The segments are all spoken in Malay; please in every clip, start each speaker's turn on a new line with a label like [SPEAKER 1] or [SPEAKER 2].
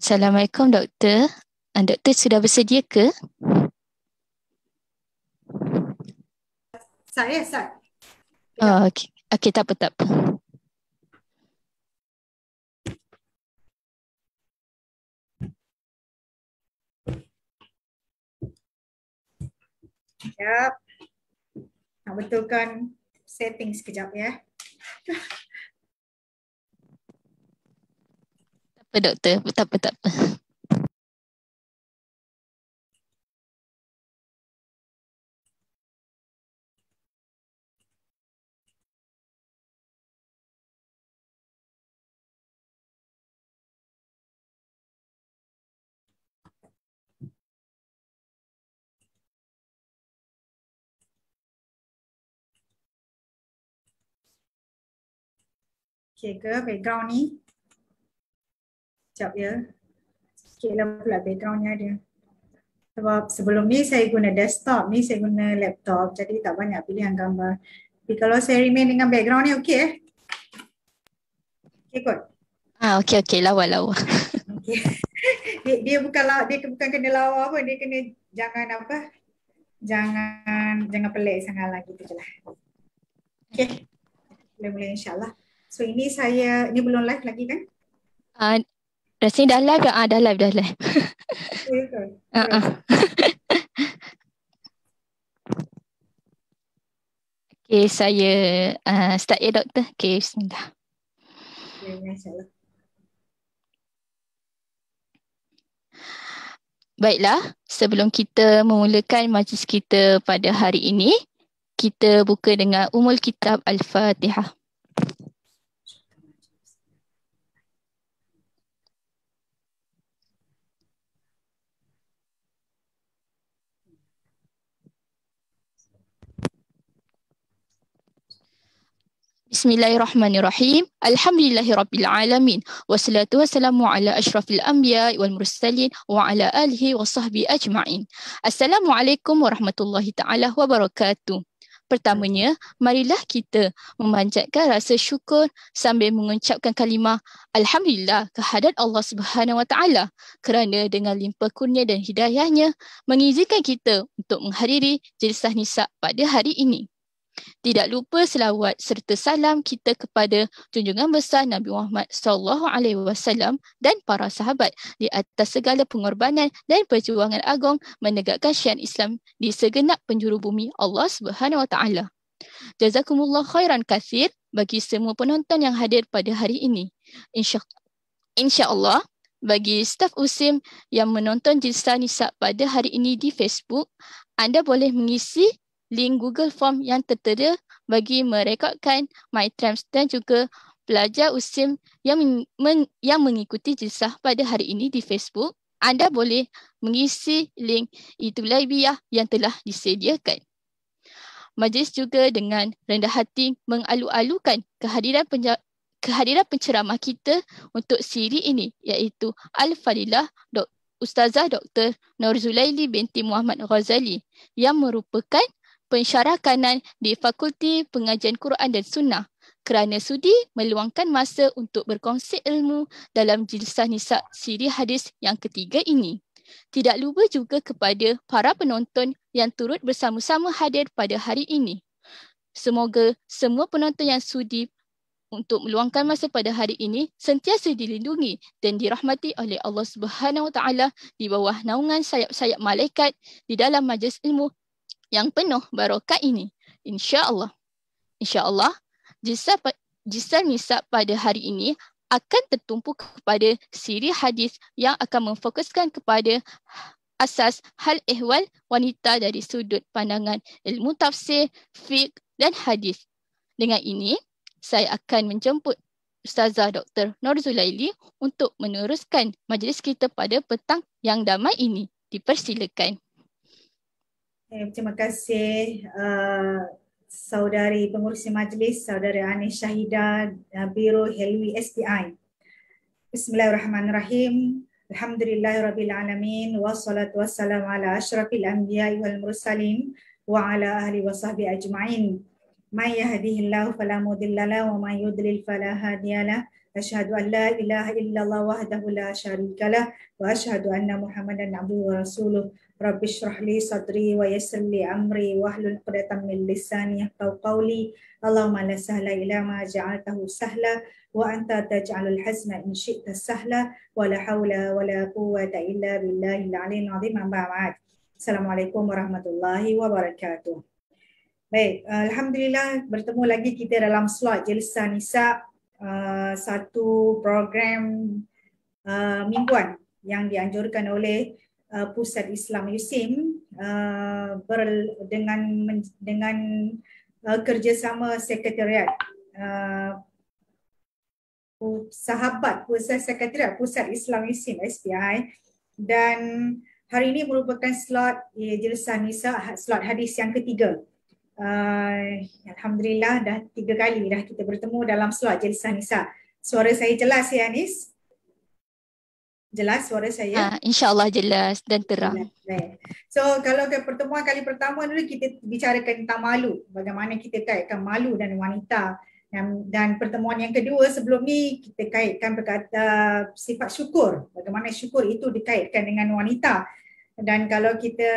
[SPEAKER 1] Assalamualaikum doktor. Ah, doktor sudah bersedia ke?
[SPEAKER 2] Saya, saya.
[SPEAKER 1] Oh, okey. Okey, tak apa, tak apa.
[SPEAKER 2] Sekejap. Nak betulkan setting sekejap ya.
[SPEAKER 1] apa doktor, tak apa, tak apa.
[SPEAKER 2] Okay ke background ni Sekejap ya. Sikitlah pula backgroundnya dia. Sebab sebelum ni saya guna desktop, ni saya guna laptop. Jadi tak banyak pilihan gambar. Tapi kalau saya remain dengan background ni okey eh. Okey kot.
[SPEAKER 1] Ah, okey okey lawa lawa. Okay.
[SPEAKER 2] dia, dia bukan lawa, dia bukan kena lawa pun, dia kena jangan apa? Jangan jangan pelik sangat lagi tu je lah. Okey. Boleh boleh insyaallah. So ini saya ini belum live lagi kan?
[SPEAKER 1] Uh, Rasa dah live ke? Ah, dah live, dah live. Ya, ya. Okay, saya uh, start ya, doktor. Okay, bismillah. Okay, Baiklah, sebelum kita memulakan majlis kita pada hari ini, kita buka dengan umul kitab Al-Fatihah. Bismillahirrahmanirrahim. Alhamdulillahirrabbilalamin. Wassalatu wassalamu ala ashrafil anbiya wal mursalin wa ala alihi wa sahbihi ajma'in. Assalamualaikum warahmatullahi ta'ala wabarakatuh. Pertamanya, marilah kita memanjatkan rasa syukur sambil mengucapkan kalimah Alhamdulillah kehadat Allah Subhanahu Wa kerana dengan limpah kurnia dan hidayahnya mengizinkan kita untuk menghadiri jelisah nisab pada hari ini. Tidak lupa selawat serta salam kita kepada junjungan besar Nabi Muhammad sallallahu alaihi wasallam dan para sahabat di atas segala pengorbanan dan perjuangan agung menegakkan syiar Islam di segenap penjuru bumi Allah Subhanahu wa taala. Jazakumullah khairan kathir bagi semua penonton yang hadir pada hari ini. Insya Insya Allah bagi staf USIM yang menonton Jilsa Nisab pada hari ini di Facebook, anda boleh mengisi link Google Form yang tertera bagi merekodkan MyTrams dan juga pelajar USIM yang, men- yang mengikuti jelsah pada hari ini di Facebook. Anda boleh mengisi link itulah biah ya, yang telah disediakan. Majlis juga dengan rendah hati mengalu-alukan kehadiran penja- kehadiran penceramah kita untuk siri ini iaitu Al-Fadilah Ustazah Dr. Nur Zulaili binti Muhammad Ghazali yang merupakan pensyarah kanan di Fakulti Pengajian Quran dan Sunnah kerana sudi meluangkan masa untuk berkongsi ilmu dalam jilisah nisab siri hadis yang ketiga ini. Tidak lupa juga kepada para penonton yang turut bersama-sama hadir pada hari ini. Semoga semua penonton yang sudi untuk meluangkan masa pada hari ini sentiasa dilindungi dan dirahmati oleh Allah Subhanahu Wa Taala di bawah naungan sayap-sayap malaikat di dalam majlis ilmu yang penuh barokah ini. InsyaAllah. InsyaAllah, jisal, jisal nisab pada hari ini akan tertumpu kepada siri hadis yang akan memfokuskan kepada asas hal ehwal wanita dari sudut pandangan ilmu tafsir, fiqh dan hadis. Dengan ini, saya akan menjemput Ustazah Dr. Nur Zulaili untuk meneruskan majlis kita pada petang yang damai ini. Dipersilakan.
[SPEAKER 2] Eh, terima kasih uh, saudari pengurusi majlis, saudari Anis Syahidah, uh, eh, Biro Helwi SDI. Bismillahirrahmanirrahim. Alhamdulillahirrabbilalamin. Wassalatu wassalamu ala ashrafil anbiya wal mursalin wa ala ahli wa sahbi ajma'in. Man yahadihillahu falamudillala wa man yudlil falahadiyalah. Ashadu an la ilaha illallah wahdahu la sharika lah. Wa ashadu anna muhammadan abu wa rasuluh. رب اشرح لي صدري ويسر لي امري واحلل عقدة من لساني يفقهوا قولي اللهم لا سهل الا ما جعلته سهلا وانت تجعل الحزم ان شئت سهلا ولا حول ولا قوة الا بالله العلي العظيم اما بعد السلام عليكم ورحمة الله وبركاته Baik, Alhamdulillah bertemu lagi kita dalam slot Jelsa Nisa uh, satu program uh, mingguan yang dianjurkan oleh Uh, pusat Islam Yusim uh, ber, dengan dengan uh, kerjasama sekretariat uh, sahabat pusat sekretariat pusat Islam Yusim SPI dan hari ini merupakan slot ya, jelasan Nisa ha, slot hadis yang ketiga uh, Alhamdulillah dah tiga kali dah kita bertemu dalam slot jelasan Nisa suara saya jelas ya Anis Jelas suara saya?
[SPEAKER 1] Uh, InsyaAllah jelas dan terang.
[SPEAKER 2] So kalau ke pertemuan kali pertama dulu kita bicarakan tentang malu. Bagaimana kita kaitkan malu dan wanita. Dan, dan pertemuan yang kedua sebelum ni kita kaitkan berkata sifat syukur. Bagaimana syukur itu dikaitkan dengan wanita. Dan kalau kita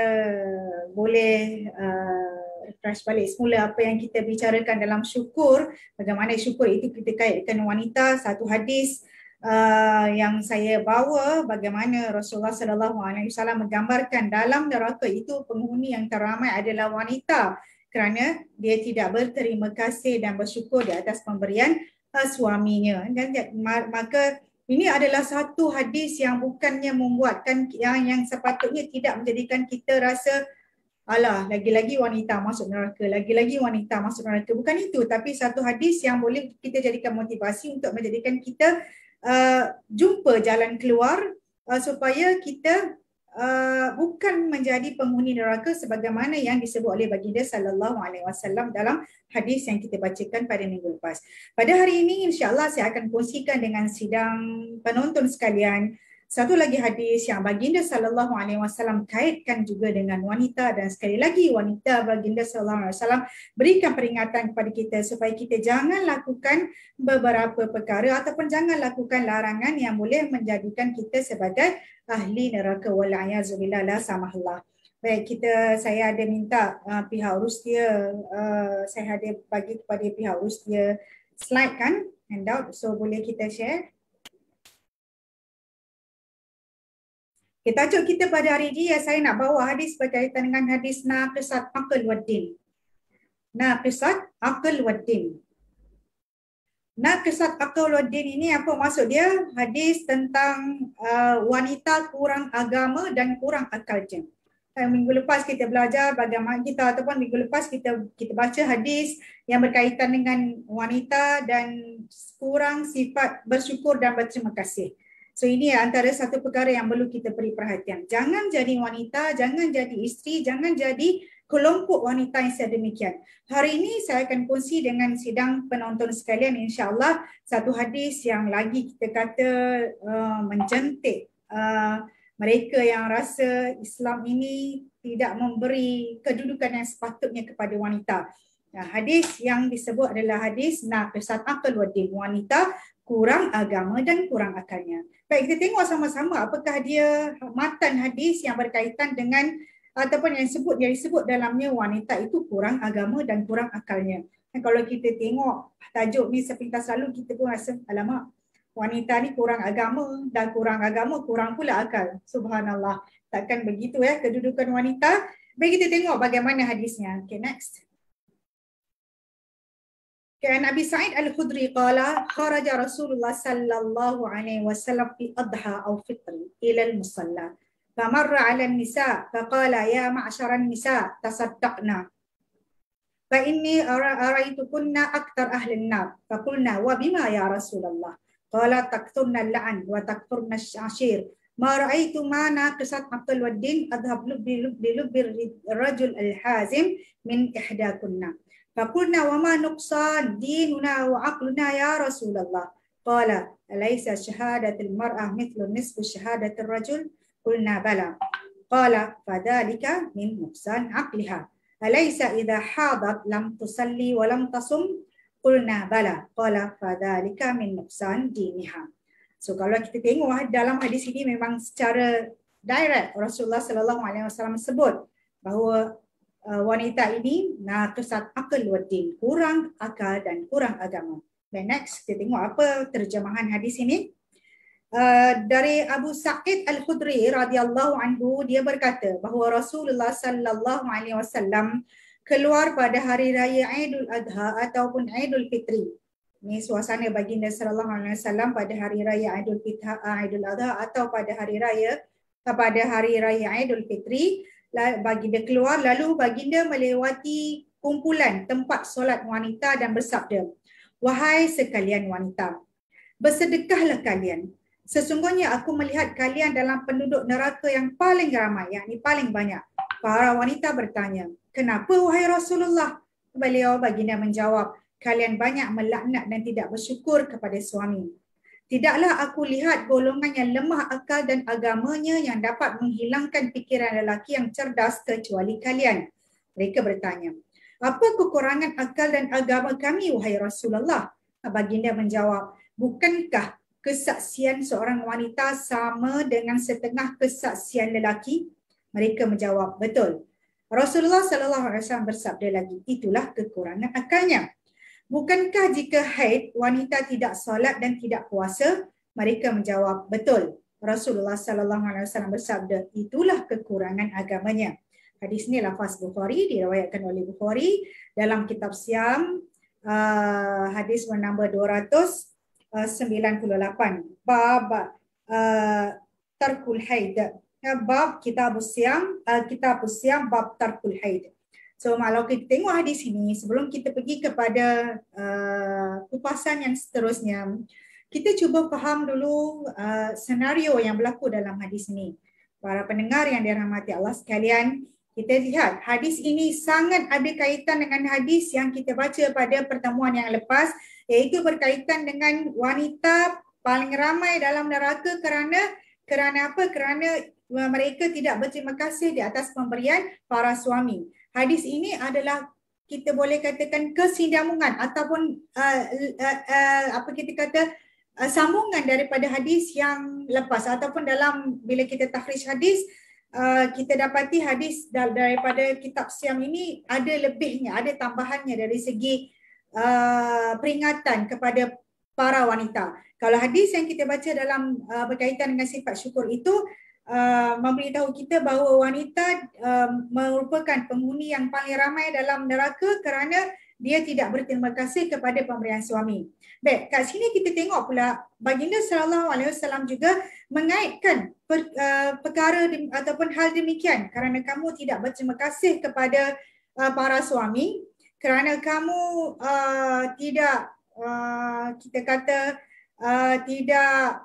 [SPEAKER 2] boleh uh, refresh balik semula apa yang kita bicarakan dalam syukur. Bagaimana syukur itu kita kaitkan wanita. Satu hadis. Ah, yang saya bawa bagaimana Rasulullah sallallahu alaihi wasallam menggambarkan dalam neraka itu penghuni yang teramai adalah wanita kerana dia tidak berterima kasih dan bersyukur di atas pemberian uh, suaminya dan maka ini adalah satu hadis yang bukannya membuatkan yang yang sepatutnya tidak menjadikan kita rasa Alah, lagi-lagi wanita masuk neraka, lagi-lagi wanita masuk neraka. Bukan itu, tapi satu hadis yang boleh kita jadikan motivasi untuk menjadikan kita Uh, jumpa jalan keluar uh, supaya kita uh, bukan menjadi penghuni neraka sebagaimana yang disebut oleh baginda sallallahu alaihi wasallam dalam hadis yang kita bacakan pada minggu lepas. Pada hari ini insya-Allah saya akan kongsikan dengan sidang penonton sekalian satu lagi hadis yang baginda sallallahu alaihi wasallam kaitkan juga dengan wanita dan sekali lagi wanita baginda sallallahu alaihi wasallam berikan peringatan kepada kita supaya kita jangan lakukan beberapa perkara ataupun jangan lakukan larangan yang boleh menjadikan kita sebagai ahli neraka wal a'yazu billah la samahallah. Baik kita saya ada minta uh, pihak rustia uh, saya ada bagi kepada pihak rustia slide kan handout so boleh kita share Okay, tajuk kita pada hari ini yang saya nak bawa hadis berkaitan dengan hadis Naqisat Akal Waddin. Naqisat Akal Waddin. Naqisat Akal Waddin ini apa maksud dia? Hadis tentang uh, wanita kurang agama dan kurang akal jen. Minggu lepas kita belajar bagaimana kita ataupun minggu lepas kita kita baca hadis yang berkaitan dengan wanita dan kurang sifat bersyukur dan berterima kasih. So ini antara satu perkara yang perlu kita beri perhatian. Jangan jadi wanita, jangan jadi isteri, jangan jadi kelompok wanita yang sedemikian. Hari ini saya akan kongsi dengan sidang penonton sekalian insyaAllah satu hadis yang lagi kita kata uh, menjentik uh, mereka yang rasa Islam ini tidak memberi kedudukan yang sepatutnya kepada wanita. Nah, hadis yang disebut adalah hadis Nafisat Akhlwadim, wanita kurang agama dan kurang akalnya. Baik, kita tengok sama-sama apakah dia matan hadis yang berkaitan dengan ataupun yang sebut yang disebut dalamnya wanita itu kurang agama dan kurang akalnya. Dan kalau kita tengok tajuk ni sepintas lalu kita pun rasa alamak wanita ni kurang agama dan kurang agama kurang pula akal. Subhanallah. Takkan begitu ya kedudukan wanita. Baik kita tengok bagaimana hadisnya. Okay next. كان أبي سعيد الخدري قال خرج رسول الله صلى الله عليه وسلم في أضحى أو فطر إلى المصلى فمر على النساء فقال يا معشر النساء تصدقنا فإني أريتكن أكثر أهل النار فقلنا وبما يا رسول الله قال تكثرن اللعن وتكثرن الشعشير ما رأيت ما ناقصة عقل والدين أذهب لب لب لب الرجل الحازم من إحداكن فقلنا وما نقصان ديننا وعقلنا يا رسول الله قال أليس شهادة المرأة مثل نصف شهادة الرجل قلنا بلى قال فذلك من نقصان عقلها أليس إذا حاضت لم تصلي ولم تصم قلنا بلى قال فذلك من نقصان دينها So kalau kita tengok dalam hadis ini memang secara direct Rasulullah Sallallahu Alaihi Wasallam sebut bahawa uh, wanita ini nah kesat akal wadin kurang akal dan kurang agama. Then next kita tengok apa terjemahan hadis ini. Uh, dari Abu Sa'id Al Khudri radhiyallahu anhu dia berkata bahawa Rasulullah sallallahu alaihi wasallam keluar pada hari raya Aidul Adha ataupun Aidul Fitri. Ini suasana baginda sallallahu alaihi wasallam pada hari raya Aidul Fitri Aidul uh, Adha atau pada hari raya pada hari raya Aidul Fitri. Bagi dia keluar lalu baginda melewati kumpulan tempat solat wanita dan bersabda wahai sekalian wanita bersedekahlah kalian sesungguhnya aku melihat kalian dalam penduduk neraka yang paling ramai yakni paling banyak para wanita bertanya kenapa wahai rasulullah beliau baginda menjawab kalian banyak melaknat dan tidak bersyukur kepada suami Tidaklah aku lihat golongan yang lemah akal dan agamanya yang dapat menghilangkan pikiran lelaki yang cerdas kecuali kalian. Mereka bertanya, apa kekurangan akal dan agama kami, wahai Rasulullah? Baginda menjawab, bukankah kesaksian seorang wanita sama dengan setengah kesaksian lelaki? Mereka menjawab, betul. Rasulullah sallallahu alaihi wasallam bersabda lagi, itulah kekurangan akalnya. Bukankah jika haid wanita tidak solat dan tidak puasa? Mereka menjawab, betul. Rasulullah sallallahu alaihi wasallam bersabda, itulah kekurangan agamanya. Hadis ini lafaz Bukhari diriwayatkan oleh Bukhari dalam kitab Siam uh, hadis bernombor 298 uh, bab uh, tarkul haid. Bab kitab Siam, uh, kitab Siam bab tarkul haid. Uh, So kalau kita tengok hadis sini sebelum kita pergi kepada uh, kupasan yang seterusnya kita cuba faham dulu uh, senario yang berlaku dalam hadis ini. Para pendengar yang dirahmati Allah sekalian, kita lihat hadis ini sangat ada kaitan dengan hadis yang kita baca pada pertemuan yang lepas iaitu berkaitan dengan wanita paling ramai dalam neraka kerana kerana apa? Kerana uh, mereka tidak berterima kasih di atas pemberian para suami hadis ini adalah kita boleh katakan kesinambungan ataupun uh, uh, uh, apa kita kata uh, sambungan daripada hadis yang lepas ataupun dalam bila kita takhrij hadis uh, kita dapati hadis daripada kitab siam ini ada lebihnya ada tambahannya dari segi uh, peringatan kepada para wanita kalau hadis yang kita baca dalam uh, berkaitan dengan sifat syukur itu Uh, memberitahu kita bahawa wanita uh, merupakan penghuni yang paling ramai dalam neraka kerana dia tidak berterima kasih kepada pemberian suami. Baik, kat sini kita tengok pula Baginda Sallallahu Alaihi Wasallam juga mengaitkan per, uh, perkara di, ataupun hal demikian kerana kamu tidak berterima kasih kepada uh, para suami kerana kamu uh, tidak uh, kita kata uh, tidak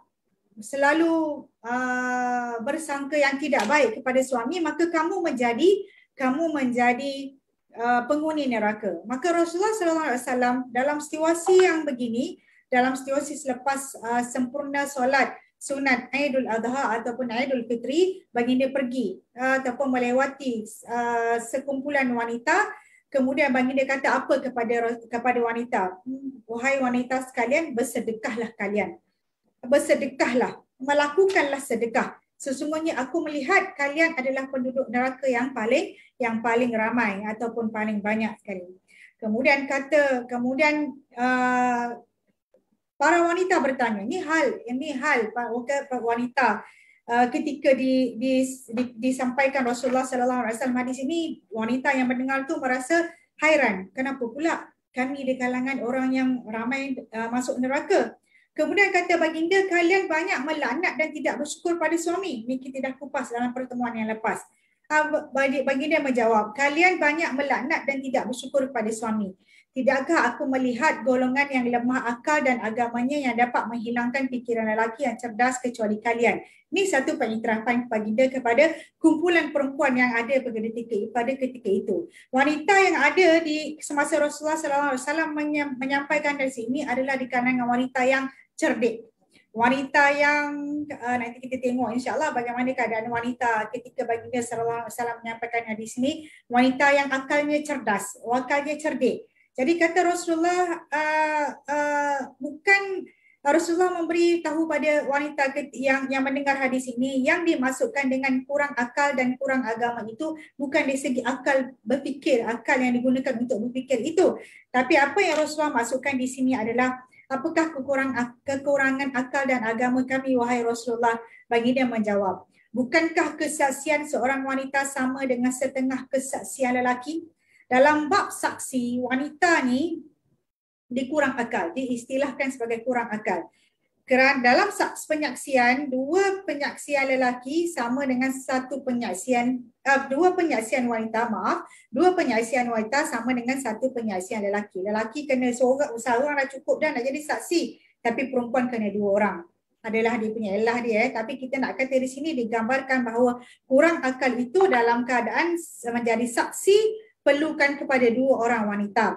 [SPEAKER 2] selalu uh, bersangka yang tidak baik kepada suami maka kamu menjadi kamu menjadi uh, penghuni neraka maka Rasulullah sallallahu alaihi wasallam dalam situasi yang begini dalam situasi selepas uh, sempurna solat sunat Aidul Adha ataupun Aidul Fitri baginda pergi uh, ataupun melewati uh, sekumpulan wanita kemudian baginda kata apa kepada kepada wanita hmm, wahai wanita sekalian bersedekahlah kalian bersedekahlah melakukanlah sedekah. Sesungguhnya aku melihat kalian adalah penduduk neraka yang paling yang paling ramai ataupun paling banyak sekali. Kemudian kata, kemudian uh, para wanita bertanya, ini hal, ini hal para wanita uh, ketika di, di, di, disampaikan Rasulullah Sallallahu Alaihi Wasallam di sini wanita yang mendengar tu merasa hairan. Kenapa pula kami di kalangan orang yang ramai uh, masuk neraka? Kemudian kata baginda, kalian banyak melanat dan tidak bersyukur pada suami. Ini kita dah kupas dalam pertemuan yang lepas. Ah, baginda menjawab, kalian banyak melanat dan tidak bersyukur pada suami. Tidakkah aku melihat golongan yang lemah akal dan agamanya yang dapat menghilangkan fikiran lelaki yang cerdas kecuali kalian? Ini satu pengiktirafan baginda kepada kumpulan perempuan yang ada pada ketika, pada ketika itu. Wanita yang ada di semasa Rasulullah SAW menyampaikan dari sini adalah di kalangan wanita yang cerdik. Wanita yang uh, nanti kita tengok insyaAllah bagaimana keadaan wanita ketika baginda salam, salam menyampaikan hadis ini. Wanita yang akalnya cerdas, wakalnya cerdik. Jadi kata Rasulullah, uh, uh, bukan Rasulullah memberi tahu pada wanita yang yang mendengar hadis ini yang dimasukkan dengan kurang akal dan kurang agama itu bukan dari segi akal berfikir, akal yang digunakan untuk berfikir itu. Tapi apa yang Rasulullah masukkan di sini adalah apakah kekurangan akal dan agama kami wahai Rasulullah Bagi dia menjawab bukankah kesaksian seorang wanita sama dengan setengah kesaksian lelaki dalam bab saksi wanita ni dikurang akal diistilahkan sebagai kurang akal kerana dalam penyaksian dua penyaksian lelaki sama dengan satu penyaksian uh, dua penyaksian wanita maaf dua penyaksian wanita sama dengan satu penyaksian lelaki lelaki kena seorang seorang dah cukup dan nak jadi saksi tapi perempuan kena dua orang adalah dia punya lah dia eh. tapi kita nak kata di sini digambarkan bahawa kurang akal itu dalam keadaan menjadi saksi perlukan kepada dua orang wanita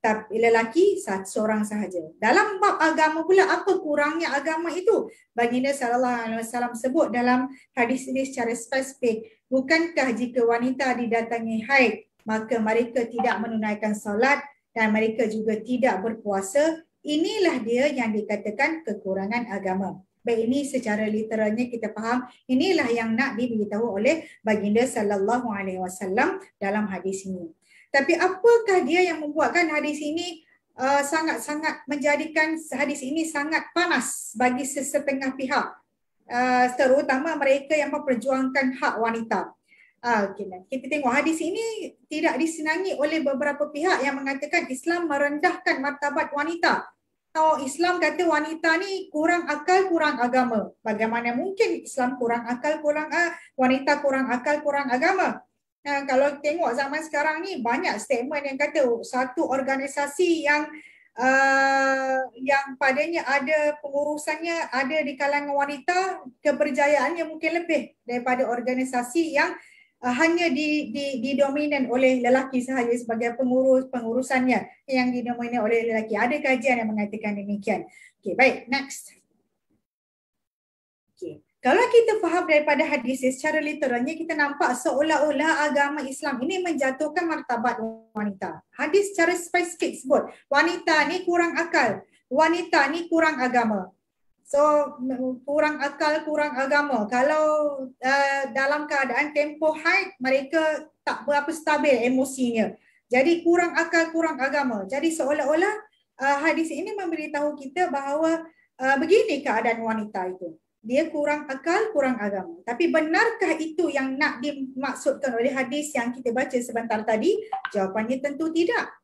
[SPEAKER 2] tapi lelaki seorang sahaja. Dalam bab agama pula apa kurangnya agama itu? Baginda sallallahu alaihi wasallam sebut dalam hadis ini secara spesifik, bukankah jika wanita didatangi haid maka mereka tidak menunaikan solat dan mereka juga tidak berpuasa? Inilah dia yang dikatakan kekurangan agama. Baik ini secara literalnya kita faham inilah yang nak diberitahu oleh baginda sallallahu alaihi wasallam dalam hadis ini. Tapi apakah dia yang membuatkan hadis ini uh, sangat-sangat menjadikan hadis ini sangat panas bagi sesetengah pihak uh, terutama mereka yang memperjuangkan hak wanita. Uh, ah, okay. Kita tengok hadis ini tidak disenangi oleh beberapa pihak yang mengatakan Islam merendahkan martabat wanita kalau Islam kata wanita ni kurang akal kurang agama bagaimana mungkin Islam kurang akal kurang ah wanita kurang akal kurang agama nah, kalau tengok zaman sekarang ni banyak statement yang kata satu organisasi yang uh, yang padanya ada pengurusannya ada di kalangan wanita keberjayaannya mungkin lebih daripada organisasi yang uh, hanya di, di, didominan oleh lelaki sahaja sebagai pengurus pengurusannya yang didominan oleh lelaki. Ada kajian yang mengatakan demikian. Okay, baik. Next. Okay, Kalau kita faham daripada hadis secara literalnya kita nampak seolah-olah agama Islam ini menjatuhkan martabat wanita. Hadis secara spesifik sebut wanita ni kurang akal, wanita ni kurang agama. So kurang akal, kurang agama. Kalau uh, dalam keadaan tempo haid, mereka tak berapa stabil emosinya. Jadi kurang akal, kurang agama. Jadi seolah-olah uh, hadis ini memberitahu kita bahawa uh, begini keadaan wanita itu. Dia kurang akal, kurang agama. Tapi benarkah itu yang nak dimaksudkan oleh hadis yang kita baca sebentar tadi? Jawapannya tentu tidak.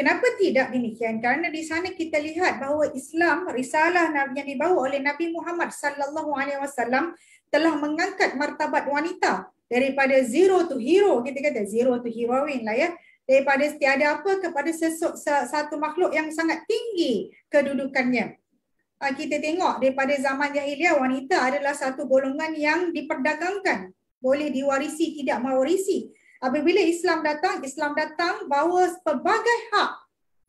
[SPEAKER 2] Kenapa tidak demikian? Kerana di sana kita lihat bahawa Islam, risalah Nabi yang dibawa oleh Nabi Muhammad sallallahu alaihi wasallam telah mengangkat martabat wanita daripada zero to hero kita kata zero to heroine lah ya daripada tiada apa kepada sesuk, satu makhluk yang sangat tinggi kedudukannya. Ah, kita tengok daripada zaman jahiliah wanita adalah satu golongan yang diperdagangkan boleh diwarisi tidak mewarisi apabila Islam datang, Islam datang bawa pelbagai hak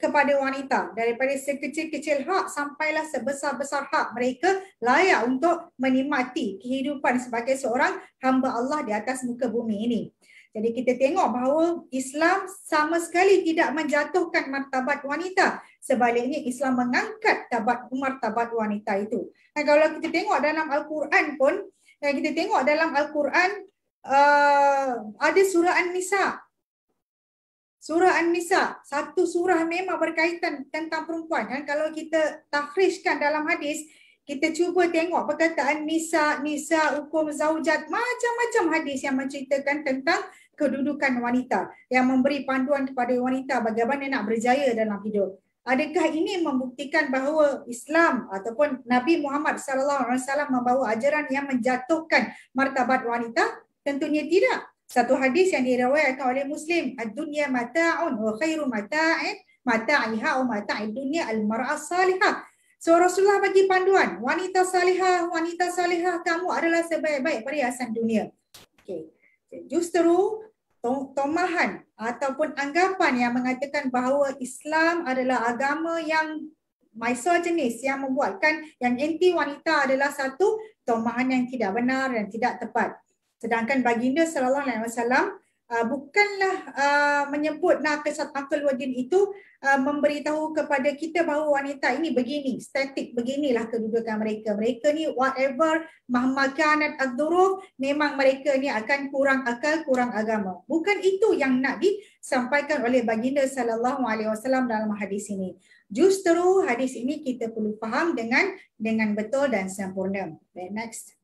[SPEAKER 2] kepada wanita daripada sekecil-kecil hak sampailah sebesar-besar hak mereka layak untuk menikmati kehidupan sebagai seorang hamba Allah di atas muka bumi ini. Jadi kita tengok bahawa Islam sama sekali tidak menjatuhkan martabat wanita. Sebaliknya Islam mengangkat tabat martabat wanita itu. Dan kalau kita tengok dalam Al-Quran pun, eh, kita tengok dalam Al-Quran uh, ada surah An-Nisa. Surah An-Nisa, satu surah memang berkaitan tentang perempuan. Dan kalau kita tafrishkan dalam hadis, kita cuba tengok perkataan Nisa, Nisa, hukum zaujat, macam-macam hadis yang menceritakan tentang kedudukan wanita yang memberi panduan kepada wanita bagaimana nak berjaya dalam hidup. Adakah ini membuktikan bahawa Islam ataupun Nabi Muhammad sallallahu alaihi wasallam membawa ajaran yang menjatuhkan martabat wanita? Tentunya tidak. Satu hadis yang diriwayatkan oleh Muslim, "Ad-dunya mata'un wa khairu mata'in mata'iha wa matai dunya al-mar'a salihah." So Rasulullah bagi panduan, wanita salihah, wanita salihah kamu adalah sebaik-baik perhiasan dunia. Okey. Justru tomahan ataupun anggapan yang mengatakan bahawa Islam adalah agama yang jenis yang membuatkan yang anti wanita adalah satu tomahan yang tidak benar dan tidak tepat. Sedangkan baginda sallallahu alaihi wasallam uh, bukanlah uh, menyebut nah kesatakul wadin itu uh, memberitahu kepada kita bahawa wanita ini begini, statik beginilah kedudukan mereka. Mereka ni whatever mahma kanat adzuruf memang mereka ni akan kurang akal, kurang agama. Bukan itu yang nak disampaikan oleh baginda sallallahu alaihi wasallam dalam hadis ini. Justru hadis ini kita perlu faham dengan dengan betul dan sempurna. Okay, next.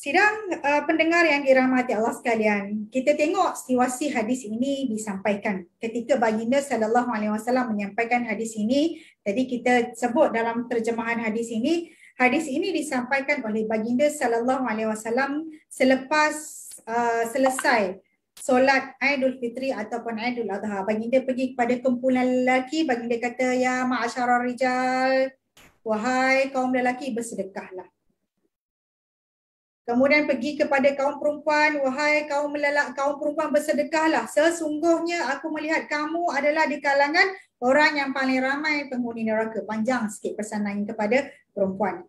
[SPEAKER 2] Sidang uh, pendengar yang dirahmati Allah sekalian, kita tengok situasi hadis ini disampaikan. Ketika baginda sallallahu alaihi wasallam menyampaikan hadis ini, tadi kita sebut dalam terjemahan hadis ini, hadis ini disampaikan oleh baginda sallallahu alaihi wasallam selepas uh, selesai solat Aidul Fitri ataupun Aidul Adha. Baginda pergi kepada kumpulan lelaki, baginda kata ya ma'asyara rijal, wahai kaum lelaki bersedekahlah. Kemudian pergi kepada kaum perempuan, wahai kaum lelak, kaum perempuan bersedekahlah. Sesungguhnya aku melihat kamu adalah di kalangan orang yang paling ramai penghuni neraka. Panjang sikit pesanan kepada perempuan.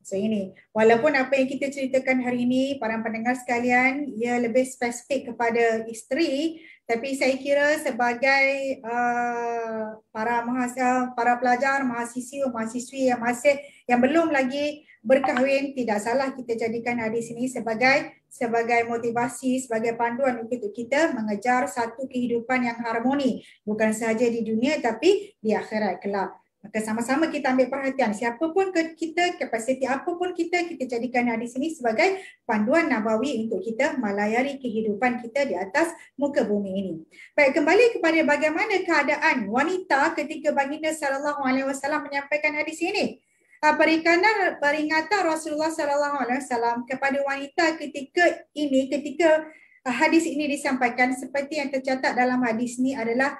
[SPEAKER 2] So ini, walaupun apa yang kita ceritakan hari ini, para pendengar sekalian, ia lebih spesifik kepada isteri. Tapi saya kira sebagai uh, para mahasiswa, uh, para pelajar, mahasiswa, mahasiswi yang masih yang belum lagi berkahwin tidak salah kita jadikan hadis ini sebagai sebagai motivasi sebagai panduan untuk kita mengejar satu kehidupan yang harmoni bukan sahaja di dunia tapi di akhirat kelak maka sama-sama kita ambil perhatian siapapun ke kita kapasiti apapun kita kita jadikan hadis ini sebagai panduan nabawi untuk kita melayari kehidupan kita di atas muka bumi ini baik kembali kepada bagaimana keadaan wanita ketika baginda sallallahu alaihi wasallam menyampaikan hadis ini Ah, perikanan peringatan Rasulullah sallallahu alaihi wasallam kepada wanita ketika ini ketika ah, hadis ini disampaikan seperti yang tercatat dalam hadis ini adalah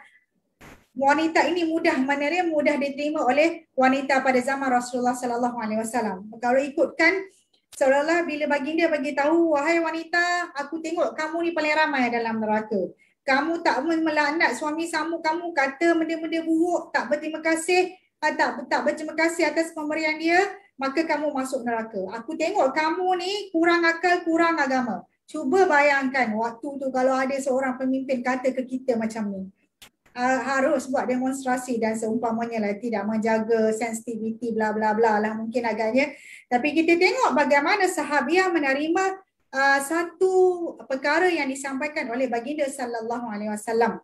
[SPEAKER 2] wanita ini mudah menerima mudah diterima oleh wanita pada zaman Rasulullah sallallahu alaihi wasallam. Kalau ikutkan seolah-olah bila baginda bagi tahu wahai wanita aku tengok kamu ni paling ramai dalam neraka. Kamu tak melaknat suami kamu, kamu kata benda-benda buruk, tak berterima kasih, Ah, tak, tak. Berterima kasih atas pemberian dia, maka kamu masuk neraka. Aku tengok kamu ni kurang akal, kurang agama. Cuba bayangkan waktu tu kalau ada seorang pemimpin kata ke kita macam ni. Uh, harus buat demonstrasi dan seumpamanya lah tidak menjaga sensitiviti bla bla bla lah mungkin agaknya. Tapi kita tengok bagaimana sahabiah menerima uh, satu perkara yang disampaikan oleh baginda sallallahu alaihi wasallam.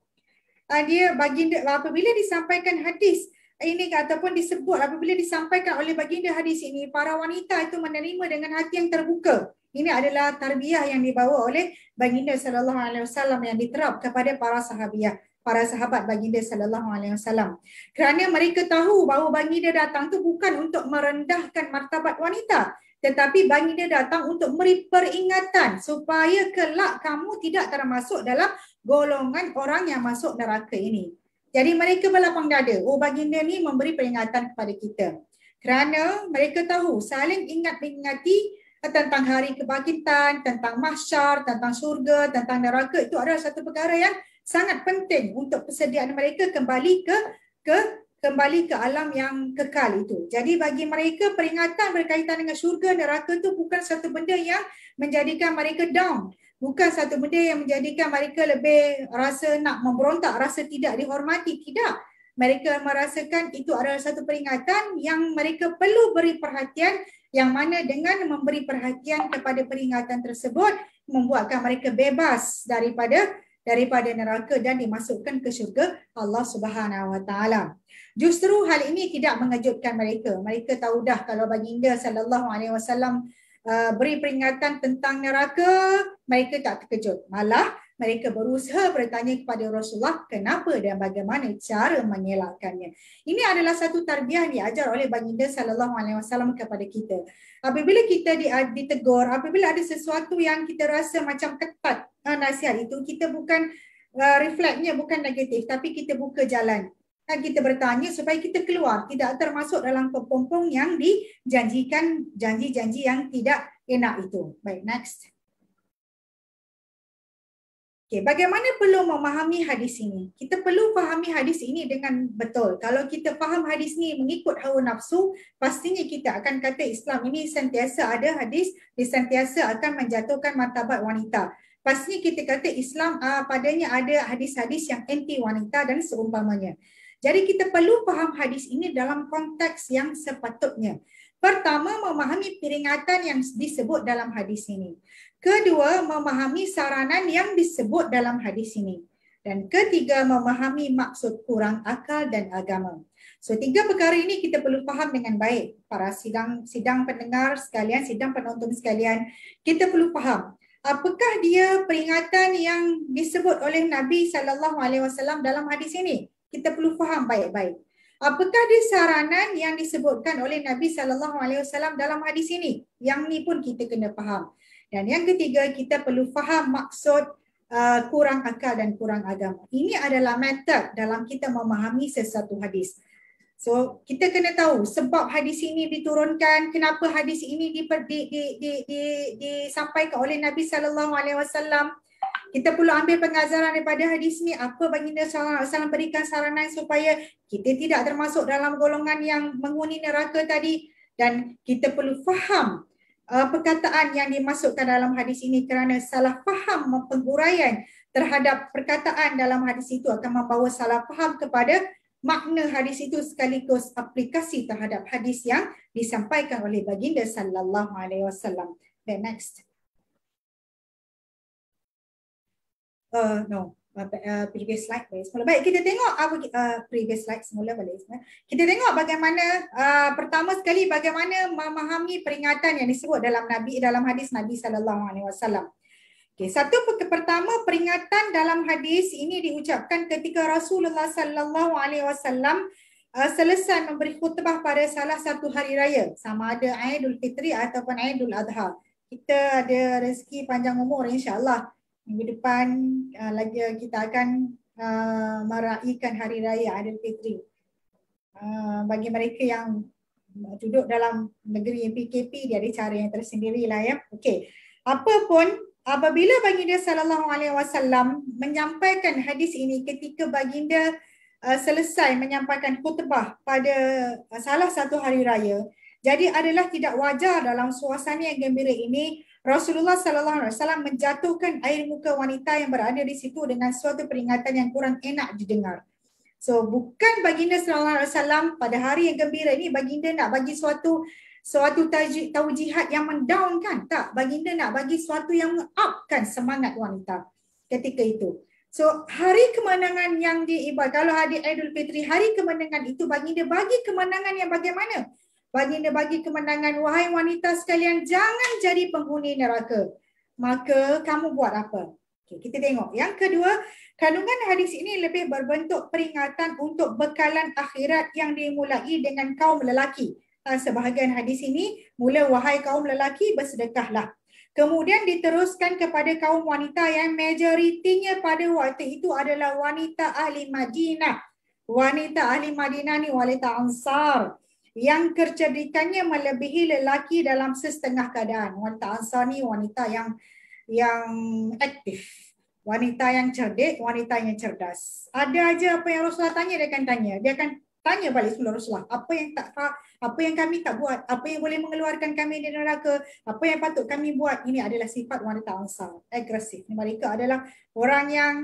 [SPEAKER 2] Ah, dia baginda apabila disampaikan hadis ini ataupun disebut apabila disampaikan oleh baginda hadis ini para wanita itu menerima dengan hati yang terbuka ini adalah tarbiyah yang dibawa oleh baginda sallallahu alaihi wasallam yang diterap kepada para sahabiah para sahabat baginda sallallahu alaihi wasallam kerana mereka tahu bahawa baginda datang tu bukan untuk merendahkan martabat wanita tetapi baginda datang untuk memberi peringatan supaya kelak kamu tidak termasuk dalam golongan orang yang masuk neraka ini jadi mereka berlapang dada. Oh baginda ni memberi peringatan kepada kita. Kerana mereka tahu saling ingat mengingati tentang hari kebangkitan, tentang mahsyar, tentang surga, tentang neraka itu adalah satu perkara yang sangat penting untuk persediaan mereka kembali ke ke kembali ke alam yang kekal itu. Jadi bagi mereka peringatan berkaitan dengan syurga neraka itu bukan satu benda yang menjadikan mereka down bukan satu benda yang menjadikan mereka lebih rasa nak memberontak, rasa tidak dihormati. Tidak. Mereka merasakan itu adalah satu peringatan yang mereka perlu beri perhatian yang mana dengan memberi perhatian kepada peringatan tersebut membuatkan mereka bebas daripada daripada neraka dan dimasukkan ke syurga Allah Subhanahu Wa Taala. Justru hal ini tidak mengejutkan mereka. Mereka tahu dah kalau baginda sallallahu alaihi wasallam Ah, beri peringatan tentang neraka, mereka tak terkejut. Malah mereka berusaha bertanya kepada Rasulullah kenapa dan bagaimana cara mengelakkannya. Ini adalah satu tarbiyah yang diajar oleh baginda sallallahu alaihi wasallam kepada kita. Apabila kita ditegur, apabila ada sesuatu yang kita rasa macam ketat ah, nasihat itu, kita bukan uh, ah, refleksnya bukan negatif tapi kita buka jalan dan kita bertanya supaya kita keluar tidak termasuk dalam kepompong yang dijanjikan janji-janji yang tidak enak itu. Baik, next. Okay, bagaimana perlu memahami hadis ini? Kita perlu fahami hadis ini dengan betul. Kalau kita faham hadis ini mengikut hawa nafsu, pastinya kita akan kata Islam ini sentiasa ada hadis, dia sentiasa akan menjatuhkan martabat wanita. Pastinya kita kata Islam uh, padanya ada hadis-hadis yang anti wanita dan seumpamanya. Jadi kita perlu faham hadis ini dalam konteks yang sepatutnya. Pertama, memahami peringatan yang disebut dalam hadis ini. Kedua, memahami saranan yang disebut dalam hadis ini. Dan ketiga, memahami maksud kurang akal dan agama. So, tiga perkara ini kita perlu faham dengan baik. Para sidang sidang pendengar sekalian, sidang penonton sekalian, kita perlu faham. Apakah dia peringatan yang disebut oleh Nabi sallallahu alaihi wasallam dalam hadis ini? kita perlu faham baik-baik. Apakah dia saranan yang disebutkan oleh Nabi sallallahu alaihi wasallam dalam hadis ini? Yang ni pun kita kena faham. Dan yang ketiga, kita perlu faham maksud uh, kurang akal dan kurang agama. Ini adalah method dalam kita memahami sesuatu hadis. So, kita kena tahu sebab hadis ini diturunkan, kenapa hadis ini di, di, di, di, disampaikan oleh Nabi sallallahu alaihi wasallam kita perlu ambil pengajaran daripada hadis ni apa baginda sallallahu alaihi wasallam berikan saranan supaya kita tidak termasuk dalam golongan yang menghuni neraka tadi dan kita perlu faham uh, perkataan yang dimasukkan dalam hadis ini kerana salah faham penguraian terhadap perkataan dalam hadis itu akan membawa salah faham kepada makna hadis itu sekaligus aplikasi terhadap hadis yang disampaikan oleh baginda sallallahu alaihi wasallam. The next. uh, no uh, uh previous slide balik semula. Baik kita tengok uh, apa uh, previous slide semula balik semula. Kita tengok bagaimana uh, pertama sekali bagaimana memahami peringatan yang disebut dalam Nabi dalam hadis Nabi saw alaihi wasallam. Okay, satu pertama peringatan dalam hadis ini diucapkan ketika Rasulullah saw alaihi uh, selesai memberi khutbah pada salah satu hari raya sama ada Aidul Fitri ataupun Aidul Adha. Kita ada rezeki panjang umur insyaallah minggu depan uh, lagi uh, kita akan uh, meraihkan hari raya Aidilfitri. Uh, bagi mereka yang duduk dalam negeri PKP dia ada cara yang tersendiri lah ya. Okey. apapun, apabila baginda sallallahu alaihi wasallam menyampaikan hadis ini ketika baginda uh, selesai menyampaikan khutbah pada uh, salah satu hari raya, jadi adalah tidak wajar dalam suasana yang gembira ini Rasulullah sallallahu alaihi wasallam menjatuhkan air muka wanita yang berada di situ dengan suatu peringatan yang kurang enak didengar. So bukan baginda sallallahu alaihi wasallam pada hari yang gembira ini baginda nak bagi suatu suatu taujihat yang mendownkan tak baginda nak bagi suatu yang upkan semangat wanita ketika itu. So hari kemenangan yang diibadah kalau hari Aidilfitri hari kemenangan itu baginda bagi kemenangan yang bagaimana? Baginda bagi kemenangan wahai wanita sekalian jangan jadi penghuni neraka. Maka kamu buat apa? Okay, kita tengok. Yang kedua, kandungan hadis ini lebih berbentuk peringatan untuk bekalan akhirat yang dimulai dengan kaum lelaki. Ha, sebahagian hadis ini, mula wahai kaum lelaki bersedekahlah. Kemudian diteruskan kepada kaum wanita yang majoritinya pada waktu itu adalah wanita ahli Madinah. Wanita ahli Madinah ni wanita ansar yang kecerdikannya melebihi lelaki dalam setengah keadaan. Wanita Ansar ni wanita yang yang aktif. Wanita yang cerdik, wanita yang cerdas. Ada aja apa yang Rasulullah tanya, dia akan tanya. Dia akan tanya balik semula Rasulullah. Apa yang tak apa yang kami tak buat? Apa yang boleh mengeluarkan kami dari neraka? Apa yang patut kami buat? Ini adalah sifat wanita Ansar. Agresif. Mereka adalah orang yang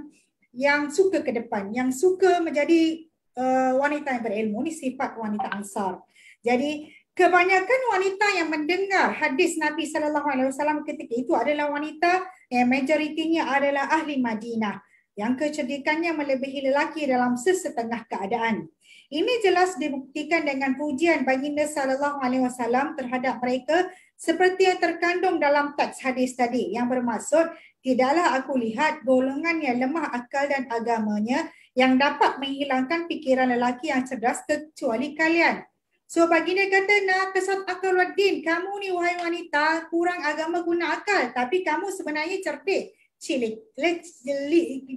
[SPEAKER 2] yang suka ke depan. Yang suka menjadi uh, wanita yang berilmu. Ini sifat wanita Ansar. Jadi kebanyakan wanita yang mendengar hadis Nabi sallallahu alaihi wasallam ketika itu adalah wanita yang majoritinya adalah ahli Madinah yang kecerdikannya melebihi lelaki dalam sesetengah keadaan. Ini jelas dibuktikan dengan pujian baginda sallallahu alaihi wasallam terhadap mereka seperti yang terkandung dalam teks hadis tadi yang bermaksud tidaklah aku lihat golongan yang lemah akal dan agamanya yang dapat menghilangkan pikiran lelaki yang cerdas kecuali kalian. So baginda kata nak kesat akal Kamu ni wahai wanita kurang agama guna akal. Tapi kamu sebenarnya cerdik. Cilik.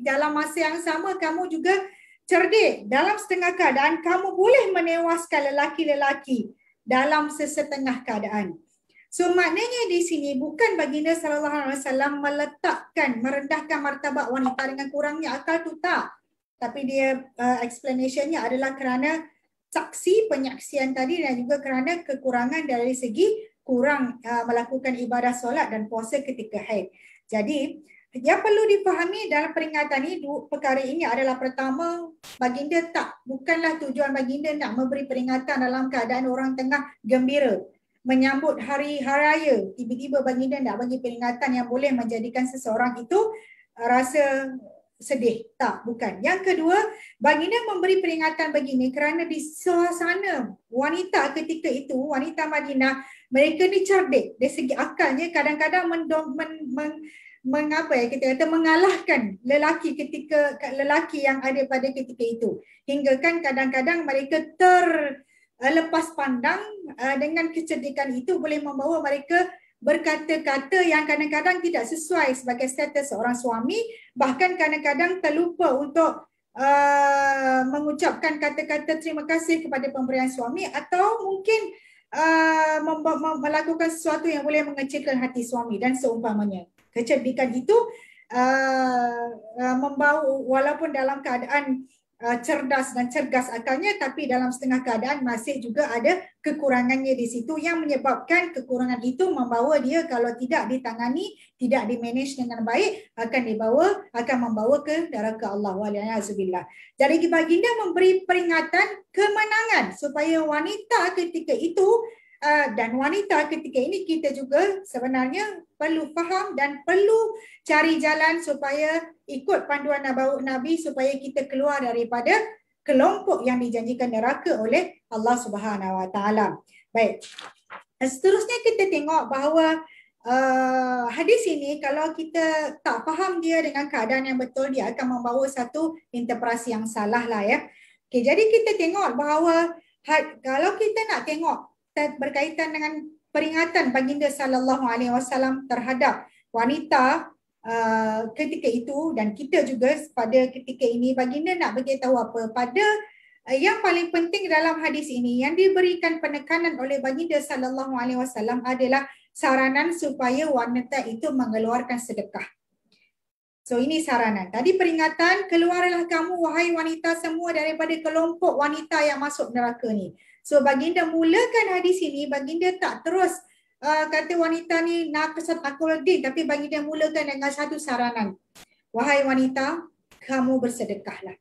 [SPEAKER 2] Dalam masa yang sama kamu juga cerdik dalam setengah keadaan kamu boleh menewaskan lelaki-lelaki dalam sesetengah keadaan. So maknanya di sini bukan baginda sallallahu alaihi wasallam meletakkan merendahkan martabat wanita dengan kurangnya akal tu tak. Tapi dia uh, explanationnya adalah kerana saksi penyaksian tadi dan juga kerana kekurangan dari segi kurang uh, melakukan ibadah solat dan puasa ketika haid. Jadi yang perlu dipahami dalam peringatan ini perkara ini adalah pertama baginda tak bukanlah tujuan baginda nak memberi peringatan dalam keadaan orang tengah gembira menyambut hari haraya tiba-tiba baginda nak bagi peringatan yang boleh menjadikan seseorang itu uh, rasa sedih. Tak, bukan. Yang kedua, baginda memberi peringatan begini kerana di suasana wanita ketika itu, wanita Madinah, mereka ni cerdik dari segi akalnya kadang-kadang mendong, men, men, mengapa ya kita kata mengalahkan lelaki ketika lelaki yang ada pada ketika itu. hingga kan kadang-kadang mereka ter lepas pandang eh, dengan kecerdikan itu boleh membawa mereka berkata-kata yang kadang-kadang tidak sesuai sebagai status seorang suami bahkan kadang-kadang terlupa untuk uh, mengucapkan kata-kata terima kasih kepada pemberian suami atau mungkin uh, melakukan sesuatu yang boleh mengecilkan hati suami dan seumpamanya kecerdikan itu uh, uh, membawa walaupun dalam keadaan uh, Eh, cerdas dan cergas akalnya tapi dalam setengah keadaan masih juga ada kekurangannya di situ yang menyebabkan kekurangan itu membawa dia kalau tidak ditangani, tidak dimanage dengan baik akan dibawa akan membawa ke neraka Allah waliyazubillah. Jadi baginda memberi peringatan kemenangan supaya wanita ketika itu uh, dan wanita ketika ini kita juga sebenarnya perlu faham dan perlu cari jalan supaya ikut panduan nabawut nabi supaya kita keluar daripada kelompok yang dijanjikan neraka oleh Allah Subhanahu Wa Taala. Baik. Seterusnya kita tengok bahawa uh, hadis ini kalau kita tak faham dia dengan keadaan yang betul dia akan membawa satu interpretasi yang salah lah ya. Okay, jadi kita tengok bahawa kalau kita nak tengok berkaitan dengan peringatan baginda sallallahu alaihi wasallam terhadap wanita uh, ketika itu dan kita juga pada ketika ini baginda nak beritahu apa pada uh, yang paling penting dalam hadis ini yang diberikan penekanan oleh baginda sallallahu alaihi wasallam adalah saranan supaya wanita itu mengeluarkan sedekah. So ini saranan. Tadi peringatan keluarlah kamu wahai wanita semua daripada kelompok wanita yang masuk neraka ni. So baginda mulakan hadis ini, baginda tak terus uh, kata wanita ni nak kesat aku lagi. Tapi baginda mulakan dengan satu saranan. Wahai wanita, kamu bersedekahlah.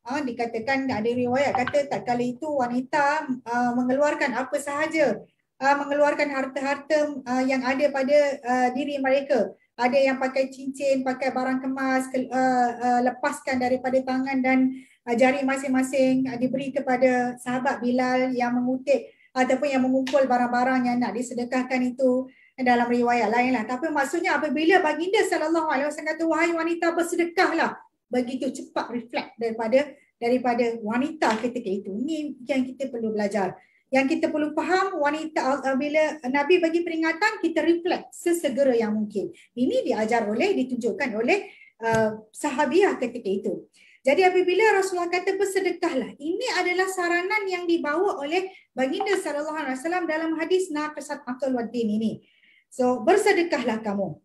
[SPEAKER 2] Ha, dikatakan ada riwayat kata tak kali itu wanita uh, mengeluarkan apa sahaja. Uh, mengeluarkan harta-harta uh, yang ada pada uh, diri mereka. Ada yang pakai cincin, pakai barang kemas, ke, uh, uh, lepaskan daripada tangan dan jari masing-masing ah, diberi kepada sahabat Bilal yang mengutip ataupun yang mengumpul barang-barang yang nak disedekahkan itu dalam riwayat lain lah. Tapi maksudnya apabila baginda sallallahu alaihi wasallam kata wahai wanita bersedekahlah. Begitu cepat reflect daripada daripada wanita ketika itu. Ini yang kita perlu belajar. Yang kita perlu faham wanita ah, bila Nabi bagi peringatan kita reflect sesegera yang mungkin. Ini diajar oleh ditunjukkan oleh uh, sahabiah ketika itu. Jadi apabila Rasulullah kata bersedekahlah, ini adalah saranan yang dibawa oleh baginda sallallahu alaihi wasallam dalam hadis naqsat aqal waddin ini. So bersedekahlah kamu.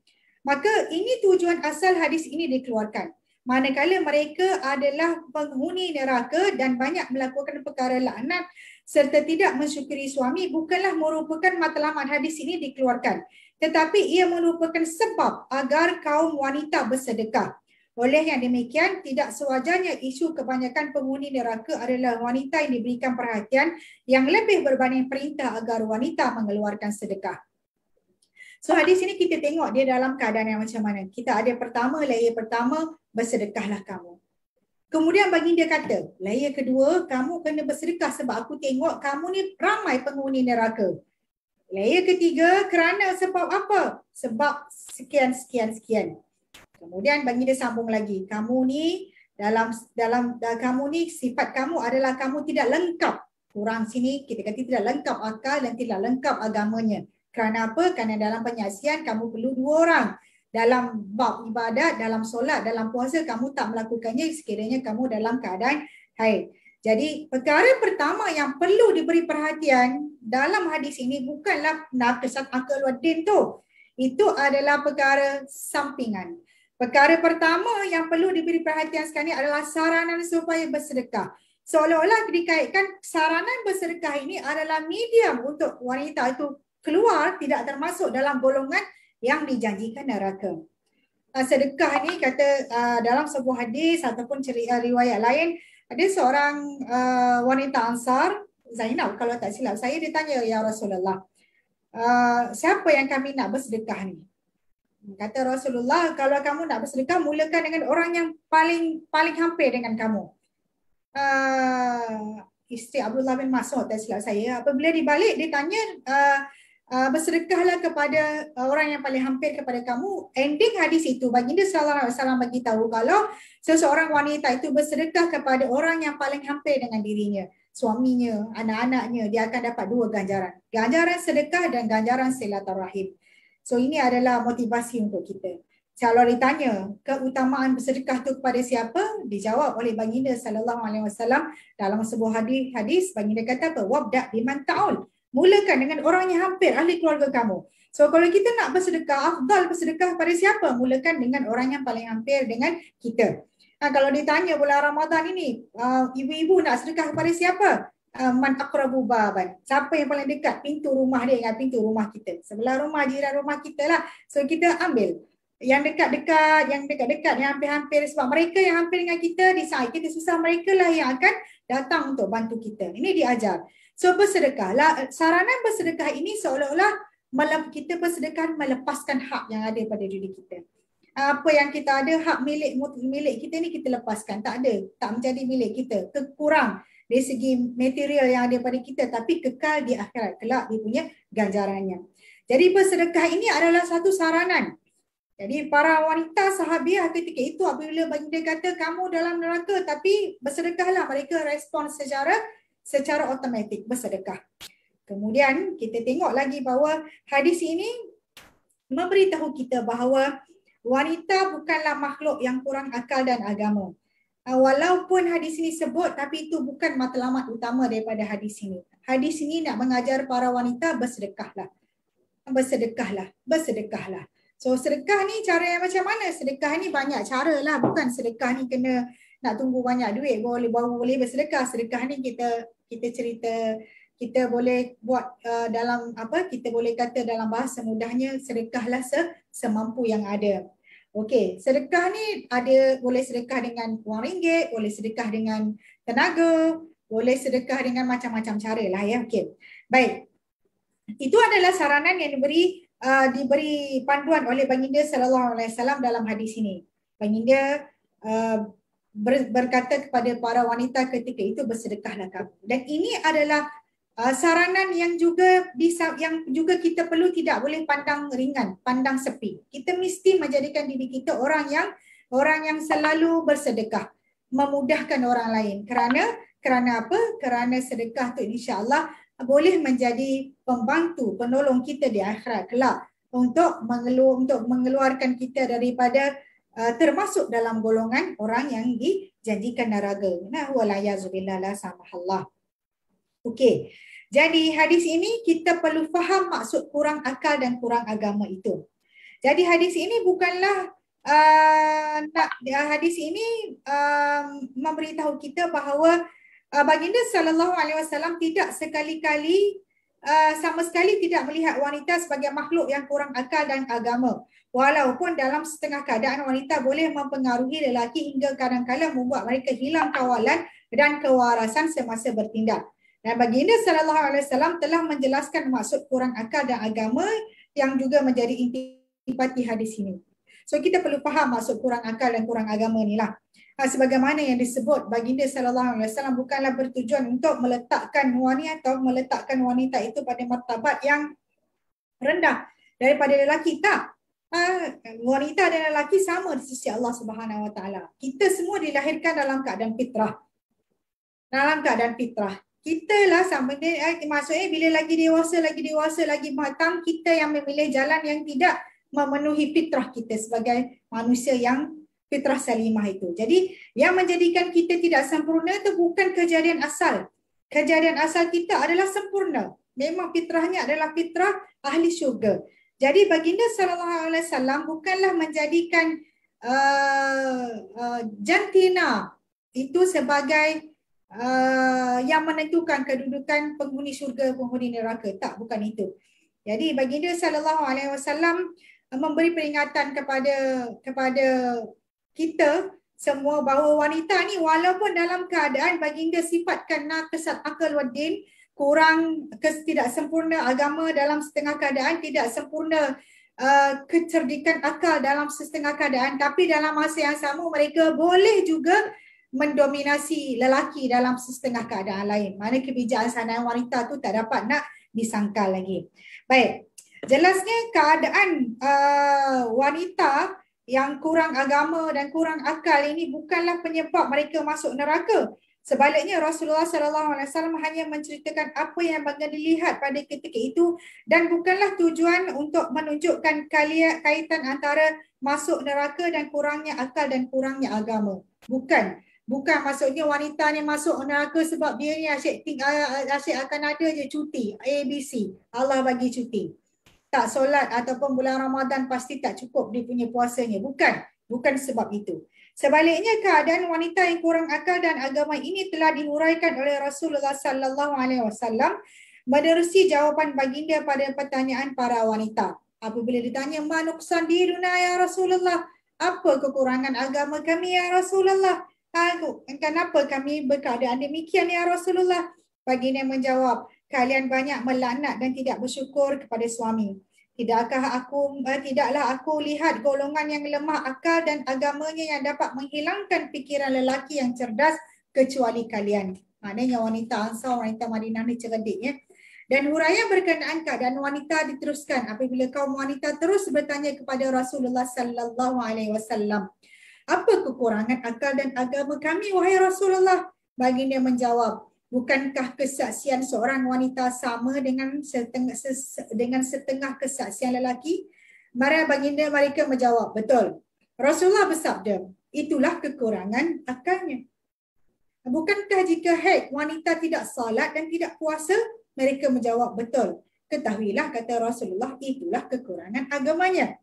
[SPEAKER 2] Maka ini tujuan asal hadis ini dikeluarkan. Manakala mereka adalah penghuni neraka dan banyak melakukan perkara laknat serta tidak mensyukuri suami bukanlah merupakan matlamat hadis ini dikeluarkan. Tetapi ia merupakan sebab agar kaum wanita bersedekah. Oleh yang demikian, tidak sewajarnya isu kebanyakan penghuni neraka adalah wanita yang diberikan perhatian yang lebih berbanding perintah agar wanita mengeluarkan sedekah. So hadis ini kita tengok dia dalam keadaan yang macam mana. Kita ada pertama, layar pertama, bersedekahlah kamu. Kemudian baginda kata, layar kedua, kamu kena bersedekah sebab aku tengok kamu ni ramai penghuni neraka. Layar ketiga, kerana sebab apa? Sebab sekian, sekian, sekian. Kemudian bagi dia sambung lagi. Kamu ni dalam dalam kamu ni sifat kamu adalah kamu tidak lengkap. Kurang sini kita kata tidak lengkap akal dan tidak lengkap agamanya. Kerana apa? Kerana dalam penyaksian kamu perlu dua orang. Dalam bab ibadat, dalam solat, dalam puasa kamu tak melakukannya sekiranya kamu dalam keadaan haid. Jadi perkara pertama yang perlu diberi perhatian dalam hadis ini bukanlah nafkesan akal wadin tu. Itu adalah perkara sampingan. Perkara pertama yang perlu diberi perhatian sekarang ini adalah saranan supaya bersedekah. Seolah-olah dikaitkan saranan bersedekah ini adalah medium untuk wanita itu keluar tidak termasuk dalam golongan yang dijanjikan neraka. Ah, sedekah ini kata ah, dalam sebuah hadis ataupun cerita ah, riwayat lain, ada seorang wanita ansar, Zainab kalau tak silap saya, ditanya tanya Ya Rasulullah, siapa yang kami nak bersedekah ni? Kata Rasulullah, kalau kamu nak bersedekah, mulakan dengan orang yang paling paling hampir dengan kamu. Uh, isteri Abdullah bin Mas'ud, tak silap saya. Apabila dibalik, dia tanya, uh, uh, bersedekahlah kepada orang yang paling hampir kepada kamu. Ending hadis itu, baginda salam, salam bagi tahu kalau seseorang wanita itu bersedekah kepada orang yang paling hampir dengan dirinya. Suaminya, anak-anaknya, dia akan dapat dua ganjaran. Ganjaran sedekah dan ganjaran silaturahim. rahim. So ini adalah motivasi untuk kita. Kalau ditanya keutamaan bersedekah tu kepada siapa? Dijawab oleh baginda sallallahu alaihi wasallam dalam sebuah hadis hadis baginda kata apa? Wabda biman ta'ul. Mulakan dengan orang yang hampir ahli keluarga kamu. So kalau kita nak bersedekah, afdal bersedekah pada siapa? Mulakan dengan orang yang paling hampir dengan kita. Ha, kalau ditanya bulan Ramadan ini, uh, ibu-ibu nak sedekah kepada siapa? Ah, man aqrabu baban siapa yang paling dekat pintu rumah dia dengan pintu rumah kita sebelah rumah jiran rumah kita lah so kita ambil yang dekat-dekat yang dekat-dekat yang hampir-hampir sebab mereka yang hampir dengan kita disai kita susah mereka lah yang akan datang untuk bantu kita ini diajar so bersedekah lah saranan bersedekah ini seolah-olah kita bersedekah melepaskan hak yang ada pada diri kita apa yang kita ada hak milik milik kita ni kita lepaskan tak ada tak menjadi milik kita Kekurangan dari segi material yang ada pada kita tapi kekal di akhirat kelak dia punya ganjarannya. Jadi bersedekah ini adalah satu saranan. Jadi para wanita sahabiah ketika itu apabila baginda kata kamu dalam neraka tapi bersedekahlah mereka respon secara secara automatik bersedekah. Kemudian kita tengok lagi bahawa hadis ini memberitahu kita bahawa wanita bukanlah makhluk yang kurang akal dan agama. Ah, walaupun hadis ini sebut tapi itu bukan matlamat utama daripada hadis ini. Hadis ini nak mengajar para wanita bersedekahlah. Bersedekahlah, bersedekahlah. So sedekah ni cara yang macam mana? Sedekah ni banyak cara lah. Bukan sedekah ni kena nak tunggu banyak duit boleh baru boleh bersedekah. Sedekah ni kita kita cerita kita boleh buat uh, dalam apa kita boleh kata dalam bahasa mudahnya sedekahlah se, semampu yang ada. Okey, sedekah ni ada boleh sedekah dengan wang ringgit, boleh sedekah dengan tenaga, boleh sedekah dengan macam-macam cara lah ya. Okey, baik. Itu adalah saranan yang diberi uh, diberi panduan oleh Baginda Sallallahu Alaihi Wasallam dalam hadis ini. Baginda uh, berkata kepada para wanita ketika itu bersedekahlah kamu. Dan ini adalah Ah, saranan yang juga bisa yang juga kita perlu tidak boleh pandang ringan, pandang sepi. Kita mesti menjadikan diri kita orang yang orang yang selalu bersedekah, memudahkan orang lain. Kerana kerana apa? Kerana sedekah tu insya-Allah boleh menjadi pembantu, penolong kita di akhirat kelak untuk mengelu, untuk mengeluarkan kita daripada uh, termasuk dalam golongan orang yang dijanjikan neraka. Nah, wala Okey. Jadi hadis ini kita perlu faham maksud kurang akal dan kurang agama itu. Jadi hadis ini bukanlah uh, nak ya, hadis ini uh, memberitahu kita bahawa uh, baginda sallallahu alaihi wasallam tidak sekali-kali Uh, sama sekali tidak melihat wanita sebagai makhluk yang kurang akal dan agama. Walaupun dalam setengah keadaan wanita boleh mempengaruhi lelaki hingga kadang-kadang membuat mereka hilang kawalan dan kewarasan semasa bertindak. Dan baginda sallallahu alaihi wasallam telah menjelaskan maksud kurang akal dan agama yang juga menjadi intipati hadis ini. So kita perlu faham maksud kurang akal dan kurang agama ni lah. Ha, sebagaimana yang disebut baginda sallallahu alaihi wasallam bukanlah bertujuan untuk meletakkan wanita atau meletakkan wanita itu pada martabat yang rendah daripada lelaki tak. Ha, wanita dan lelaki sama di sisi Allah Subhanahu Wa Taala. Kita semua dilahirkan dalam keadaan fitrah. Dalam keadaan fitrah kita lah sama dia eh, maksudnya bila lagi dewasa lagi dewasa lagi matang kita yang memilih jalan yang tidak memenuhi fitrah kita sebagai manusia yang fitrah salimah itu. Jadi yang menjadikan kita tidak sempurna itu bukan kejadian asal. Kejadian asal kita adalah sempurna. Memang fitrahnya adalah fitrah ahli syurga. Jadi baginda sallallahu alaihi wasallam bukanlah menjadikan uh, uh, jantina itu sebagai Ah, yang menentukan kedudukan penghuni syurga penghuni neraka tak bukan itu jadi baginda sallallahu alaihi wasallam eh, memberi peringatan kepada kepada kita semua bahawa wanita ni walaupun dalam keadaan baginda sifatkan naqsat akal wadin kurang tidak sempurna agama dalam setengah keadaan tidak sempurna uh, kecerdikan akal dalam setengah keadaan tapi dalam masa yang sama mereka boleh juga uh, mendominasi lelaki dalam setengah keadaan lain. Mana kebijaksanaan wanita tu tak dapat nak disangkal lagi. Baik. Jelasnya keadaan uh, wanita yang kurang agama dan kurang akal ini bukanlah penyebab mereka masuk neraka. Sebaliknya Rasulullah sallallahu alaihi wasallam hanya menceritakan apa yang mereka dilihat pada ketika itu dan bukanlah tujuan untuk menunjukkan kaitan antara masuk neraka dan kurangnya akal dan kurangnya agama. Bukan. Bukan maksudnya wanita ni masuk neraka sebab dia ni asyik, tinggal, asyik akan ada je cuti. A, B, C. Allah bagi cuti. Tak solat ataupun bulan Ramadan pasti tak cukup dia punya puasanya. Bukan. Bukan sebab itu. Sebaliknya keadaan wanita yang kurang akal dan agama ini telah diuraikan oleh Rasulullah sallallahu alaihi wasallam menerusi jawapan baginda pada pertanyaan para wanita. Apabila ditanya manuksan di dunia ya Rasulullah, apa kekurangan agama kami ya Rasulullah? tahu kenapa kami berkeadaan demikian ya Rasulullah. Baginda menjawab, kalian banyak melanat dan tidak bersyukur kepada suami. Tidakkah aku eh, tidaklah aku lihat golongan yang lemah akal dan agamanya yang dapat menghilangkan pikiran lelaki yang cerdas kecuali kalian. Maknanya wanita Ansar, wanita Madinah ni cerdik ya. Dan huraya berkenaan keadaan wanita diteruskan apabila kaum wanita terus bertanya kepada Rasulullah sallallahu alaihi wasallam apa kekurangan akal dan agama kami wahai Rasulullah? Baginda menjawab, bukankah kesaksian seorang wanita sama dengan setengah dengan setengah kesaksian lelaki? Mari baginda mereka menjawab, betul. Rasulullah bersabda, itulah kekurangan akalnya. Bukankah jika haid wanita tidak salat dan tidak puasa? Mereka menjawab, betul. Ketahuilah kata Rasulullah, itulah kekurangan agamanya.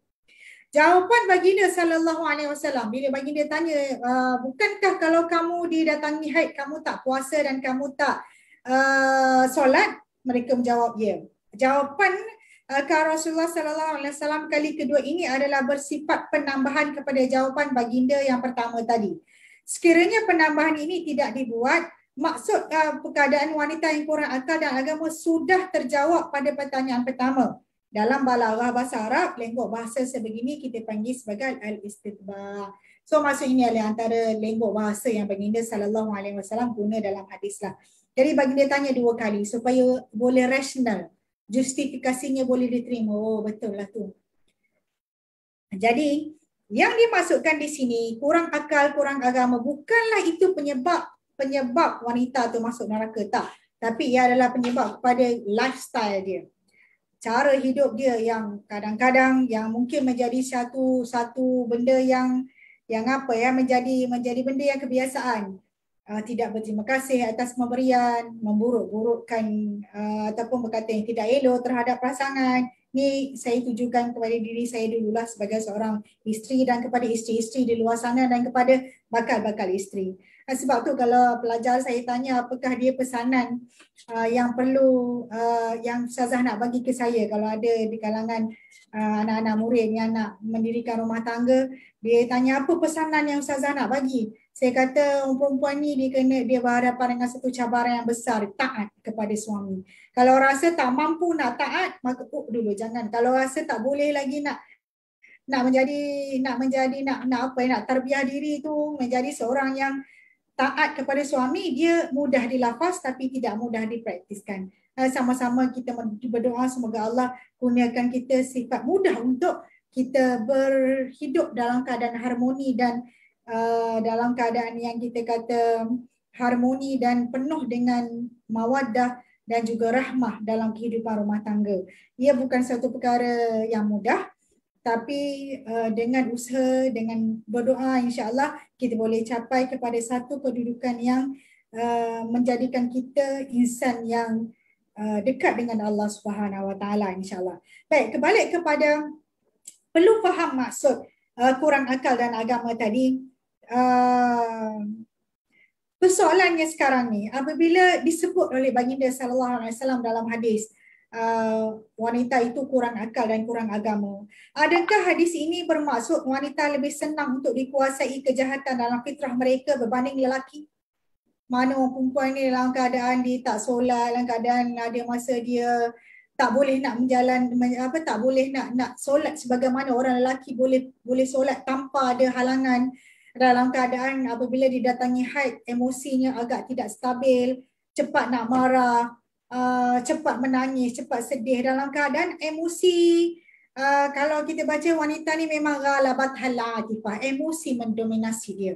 [SPEAKER 2] Jawapan baginda sallallahu alaihi wasallam bila baginda tanya ah, bukankah kalau kamu didatangi haid kamu tak puasa dan kamu tak uh, solat mereka menjawab ya. Yeah. Jawapan uh, Rasulullah sallallahu alaihi wasallam kali kedua ini adalah bersifat penambahan kepada jawapan baginda yang pertama tadi. Sekiranya penambahan ini tidak dibuat maksud uh, keadaan wanita yang kurang akal dan agama sudah terjawab pada pertanyaan pertama dalam balaghah bahasa Arab lenggok bahasa sebegini kita panggil sebagai al istitba so maksud ini adalah antara lenggok bahasa yang baginda sallallahu alaihi wasallam guna dalam hadislah. jadi baginda tanya dua kali supaya boleh rasional justifikasinya boleh diterima oh betul lah tu jadi yang dimasukkan di sini kurang akal kurang agama bukanlah itu penyebab penyebab wanita tu masuk neraka tak tapi ia adalah penyebab kepada lifestyle dia cara hidup dia yang kadang-kadang yang mungkin menjadi satu satu benda yang yang apa ya menjadi menjadi benda yang kebiasaan uh, tidak berterima kasih atas pemberian memburuk-burukkan uh, ataupun berkata yang tidak elok terhadap pasangan ni saya tujukan kepada diri saya dululah sebagai seorang isteri dan kepada isteri-isteri di luar sana dan kepada bakal-bakal isteri. Kan sebab tu kalau pelajar saya tanya apakah dia pesanan uh, yang perlu uh, yang Ustazah nak bagi ke saya kalau ada di kalangan uh, anak-anak murid yang nak mendirikan rumah tangga dia tanya apa pesanan yang Ustazah nak bagi. Saya kata perempuan ni dia kena dia berhadapan dengan satu cabaran yang besar taat kepada suami. Kalau rasa tak mampu nak taat maka oh, dulu jangan. Kalau rasa tak boleh lagi nak nak menjadi nak menjadi nak nak apa nak terbiah diri tu menjadi seorang yang taat kepada suami dia mudah dilafaz tapi tidak mudah dipraktiskan. Eh, sama-sama kita berdoa semoga Allah kurniakan kita sifat mudah untuk kita berhidup dalam keadaan harmoni dan uh, dalam keadaan yang kita kata harmoni dan penuh dengan mawaddah dan juga rahmah dalam kehidupan rumah tangga. Ia bukan satu perkara yang mudah tapi uh, dengan usaha dengan berdoa insyaallah kita boleh capai kepada satu kedudukan yang uh, menjadikan kita insan yang uh, dekat dengan Allah Subhanahu Wa Taala insyaallah baik kebalik kepada perlu faham maksud uh, kurang akal dan agama tadi uh, persoalannya sekarang ni apabila disebut oleh baginda sallallahu alaihi wasallam dalam hadis uh, uh, wanita itu kurang akal dan kurang agama. Adakah hadis ini bermaksud wanita lebih senang untuk dikuasai kejahatan dalam fitrah mereka berbanding lelaki? Mana perempuan ni dalam keadaan dia tak solat, dalam keadaan ada masa dia tak boleh nak menjalan apa tak boleh nak nak solat sebagaimana orang lelaki boleh boleh solat tanpa ada halangan dalam keadaan apabila didatangi haid emosinya agak tidak stabil cepat nak marah Uh, cepat menangis, cepat sedih dalam keadaan emosi. Uh, kalau kita baca wanita ni memang ghalabat halatifah, emosi mendominasi dia.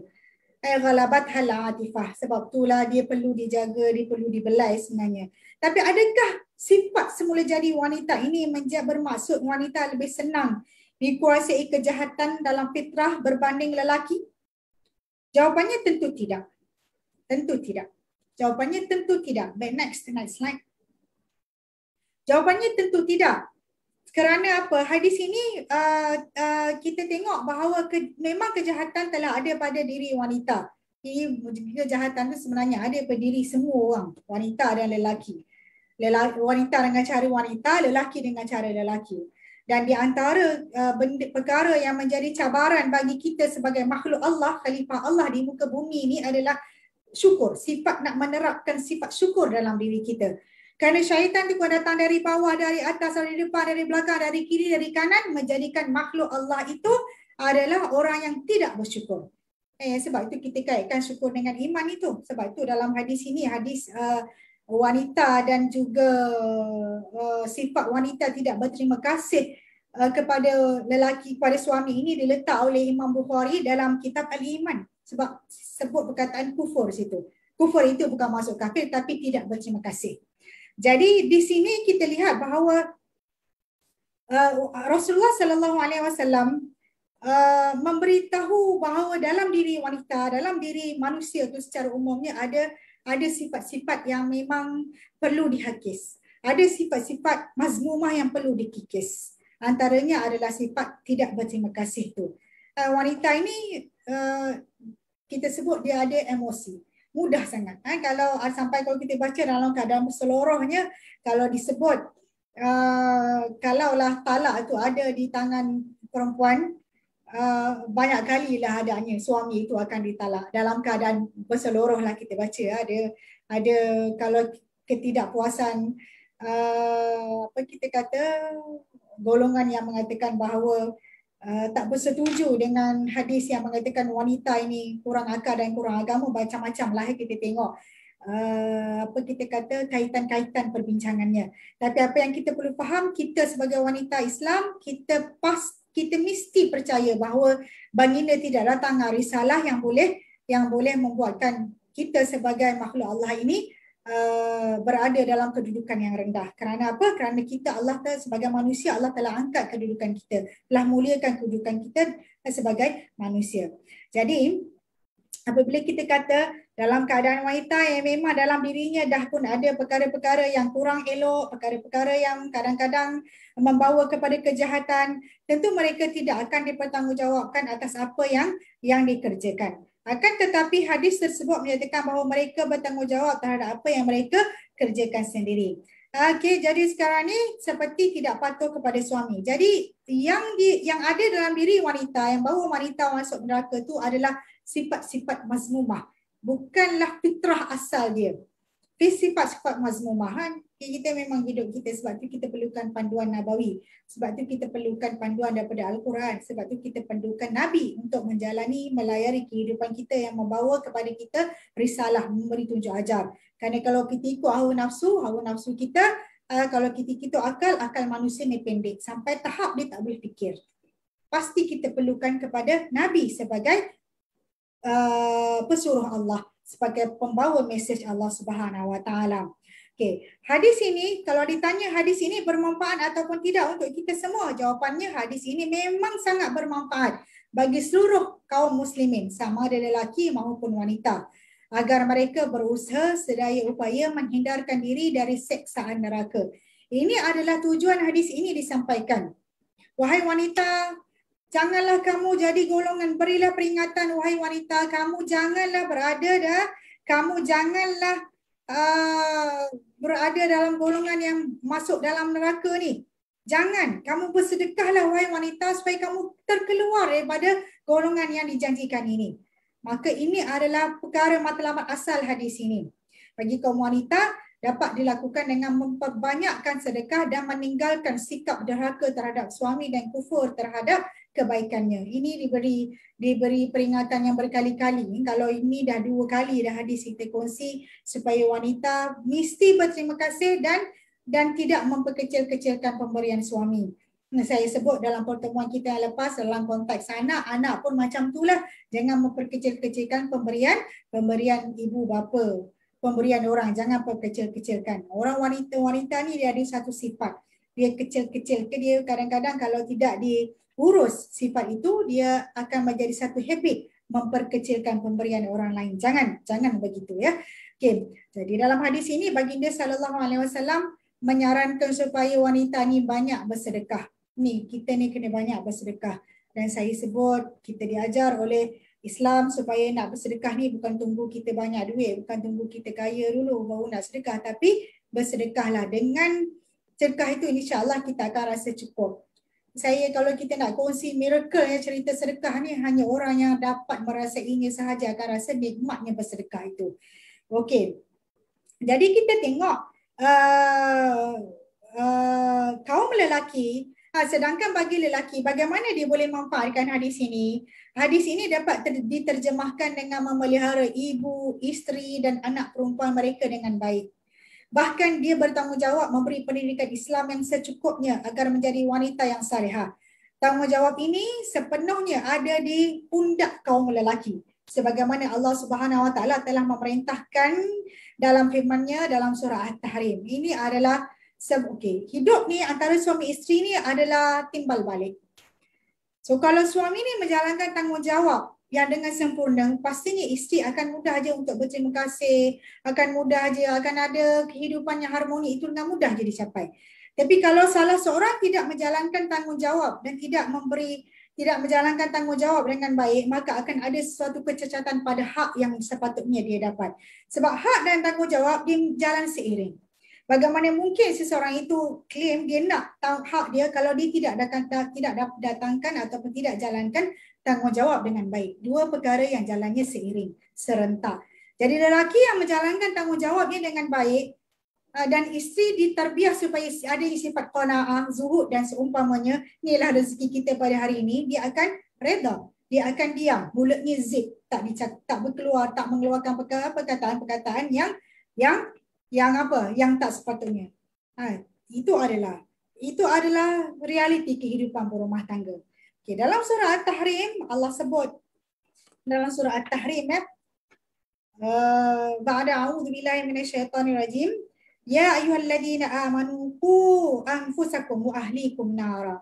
[SPEAKER 2] Eh, ghalabat halatifah sebab itulah dia perlu dijaga, dia perlu dibelai sebenarnya. Tapi adakah sifat semula jadi wanita ini menjadi bermaksud wanita lebih senang dikuasai kejahatan dalam fitrah berbanding lelaki? Jawapannya tentu tidak. Tentu tidak. Jawapannya tentu tidak. Baik next, next slide. Jawapannya tentu tidak. Kerana apa? Hadis ini uh, uh, kita tengok bahawa ke, memang kejahatan telah ada pada diri wanita. Ini kejahatan itu sebenarnya ada pada diri semua orang, wanita dan lelaki. lelaki. Wanita dengan cara wanita, lelaki dengan cara lelaki. Dan di antara uh, benda, perkara yang menjadi cabaran bagi kita sebagai makhluk Allah, khalifah Allah di muka bumi ini adalah syukur. Sifat nak menerapkan sifat syukur dalam diri kita. Kerana syaitan itu datang dari bawah, dari atas, dari depan, dari belakang, dari kiri, dari kanan menjadikan makhluk Allah itu adalah orang yang tidak bersyukur. Eh, sebab itu kita kaitkan syukur dengan iman itu. Sebab itu dalam hadis ini, hadis uh, wanita dan juga uh, sifat wanita tidak berterima kasih eh, kepada lelaki kepada suami ini diletak oleh Imam Bukhari dalam kitab al-Iman sebab sebut perkataan kufur situ. Kufur itu bukan masuk kafir tapi tidak berterima kasih. Jadi di sini kita lihat bahawa uh, Rasulullah sallallahu alaihi wasallam uh, memberitahu bahawa dalam diri wanita, dalam diri manusia itu secara umumnya ada ada sifat-sifat yang memang perlu dihakis. Ada sifat-sifat mazmumah yang perlu dikikis. Antaranya adalah sifat tidak berterima kasih tu. Uh, wanita ini uh, kita sebut dia ada emosi mudah sangat. Kan? Kalau ha, sampai kalau kita baca dalam keadaan seluruhnya, kalau disebut uh, lah talak itu ada di tangan perempuan, Uh, banyak kali lah adanya suami itu akan ditalak dalam keadaan berseluruh lah kita baca ada ada kalau ketidakpuasan uh, apa kita kata golongan yang mengatakan bahawa uh, Eh, tak bersetuju dengan hadis yang mengatakan wanita ini kurang akal dan kurang agama macam-macam lah eh, kita tengok uh, apa kita kata kaitan-kaitan perbincangannya tapi apa yang kita perlu faham kita sebagai wanita Islam kita pas kita mesti percaya bahawa baginda tidak datang hari salah yang boleh yang boleh membuatkan kita sebagai makhluk Allah ini uh, berada dalam kedudukan yang rendah. Kerana apa? Kerana kita Allah telah, sebagai manusia Allah telah angkat kedudukan kita, telah muliakan kedudukan kita eh, sebagai manusia. Jadi apabila kita kata dalam keadaan wanita yang memang dalam dirinya dah pun ada perkara-perkara yang kurang elok, perkara-perkara yang kadang-kadang membawa kepada kejahatan, tentu mereka tidak akan dipertanggungjawabkan atas apa yang yang dikerjakan. Akan tetapi hadis tersebut menyatakan bahawa mereka bertanggungjawab terhadap apa yang mereka kerjakan sendiri. Okey, jadi sekarang ni seperti tidak patuh kepada suami. Jadi yang di, yang ada dalam diri wanita yang bahawa wanita masuk neraka tu adalah sifat-sifat mazmumah. Bukanlah fitrah asal dia. Tapi sifat-sifat mazmumah. Kan? kita memang hidup kita sebab tu kita perlukan panduan nabawi sebab tu kita perlukan panduan daripada al-Quran sebab tu kita perlukan nabi untuk menjalani melayari kehidupan kita yang membawa kepada kita risalah memberi tunjuk ajar kerana kalau kita ikut hawa nafsu hawa nafsu kita uh, kalau kita ikut akal akal manusia ni pendek sampai tahap dia tak boleh fikir pasti kita perlukan kepada nabi sebagai uh, pesuruh Allah sebagai pembawa mesej Allah Subhanahu Wa Okey, hadis ini kalau ditanya hadis ini bermanfaat ataupun tidak untuk kita semua, jawapannya hadis ini memang sangat bermanfaat bagi seluruh kaum muslimin sama ada lelaki maupun wanita agar mereka berusaha sedaya upaya menghindarkan diri dari seksaan neraka. Ini adalah tujuan hadis ini disampaikan. Wahai wanita, janganlah kamu jadi golongan berilah peringatan wahai wanita, kamu janganlah berada dah, kamu janganlah uh, berada dalam golongan yang masuk dalam neraka ni. Jangan kamu bersedekahlah wahai wanita supaya kamu terkeluar daripada golongan yang dijanjikan ini. Maka ini adalah perkara matlamat asal hadis ini. Bagi kaum wanita dapat dilakukan dengan memperbanyakkan sedekah dan meninggalkan sikap derhaka terhadap suami dan kufur terhadap kebaikannya. Ini diberi diberi peringatan yang berkali-kali. Kalau ini dah dua kali dah hadis kita kongsi supaya wanita mesti berterima kasih dan dan tidak memperkecil-kecilkan pemberian suami. Saya sebut dalam pertemuan kita yang lepas dalam konteks anak-anak pun macam itulah jangan memperkecil-kecilkan pemberian pemberian ibu bapa pemberian orang jangan perkecil-kecilkan orang wanita wanita ni dia ada satu sifat dia kecil-kecil ke dia kadang-kadang kalau tidak di urus sifat itu dia akan menjadi satu habit memperkecilkan pemberian orang lain jangan jangan begitu ya okey jadi dalam hadis ini baginda sallallahu alaihi wasallam menyarankan supaya wanita ni banyak bersedekah ni kita ni kena banyak bersedekah dan saya sebut kita diajar oleh Islam supaya nak bersedekah ni bukan tunggu kita banyak duit, bukan tunggu kita kaya dulu baru nak sedekah tapi bersedekahlah dengan sedekah itu insya-Allah kita akan rasa cukup saya kalau kita nak kongsi miracle yang cerita sedekah ni hanya orang yang dapat merasa merasainya sahaja akan rasa nikmatnya bersedekah itu. Okey. Jadi kita tengok uh, uh, kaum lelaki ha, sedangkan bagi lelaki bagaimana dia boleh memanfaatkan hadis ini? Hadis ini dapat ter- diterjemahkan dengan memelihara ibu, isteri dan anak perempuan mereka dengan baik. Bahkan dia bertanggungjawab memberi pendidikan Islam yang secukupnya agar menjadi wanita yang saleha. Tanggungjawab ini sepenuhnya ada di pundak kaum lelaki. Sebagaimana Allah Subhanahu Wa Taala telah memerintahkan dalam firman-Nya dalam surah At-Tahrim. Ini adalah okay. hidup ni antara suami isteri ni adalah timbal balik. So kalau suami ni menjalankan tanggungjawab yang dengan sempurna pastinya isteri akan mudah aja untuk berterima kasih akan mudah aja akan ada kehidupan yang harmoni itu dengan mudah jadi capai tapi kalau salah seorang tidak menjalankan tanggungjawab dan tidak memberi tidak menjalankan tanggungjawab dengan baik maka akan ada sesuatu kecacatan pada hak yang sepatutnya dia dapat sebab hak dan tanggungjawab dia jalan seiring Bagaimana mungkin seseorang itu klaim dia nak tahu hak dia kalau dia tidak datang tidak datangkan ataupun tidak jalankan tanggungjawab dengan baik. Dua perkara yang jalannya seiring, serentak. Jadi lelaki yang menjalankan tanggungjawabnya dengan baik uh, dan isteri diterbiah supaya ada sifat qanaah, zuhud dan seumpamanya, inilah rezeki kita pada hari ini, dia akan reda. Dia akan diam, mulutnya zip, tak dicat, tak berkeluar, tak mengeluarkan perkataan-perkataan yang yang yang apa? Yang tak sepatutnya. Ha, itu adalah itu adalah realiti kehidupan berumah tangga. Okay, dalam surah At-Tahrim Allah sebut dalam surah At-Tahrim eh, uh, ya. Ba'da a'udzu billahi minasyaitonir rajim. Ya ayyuhalladzina amanu qu anfusakum wa ahlikum nara.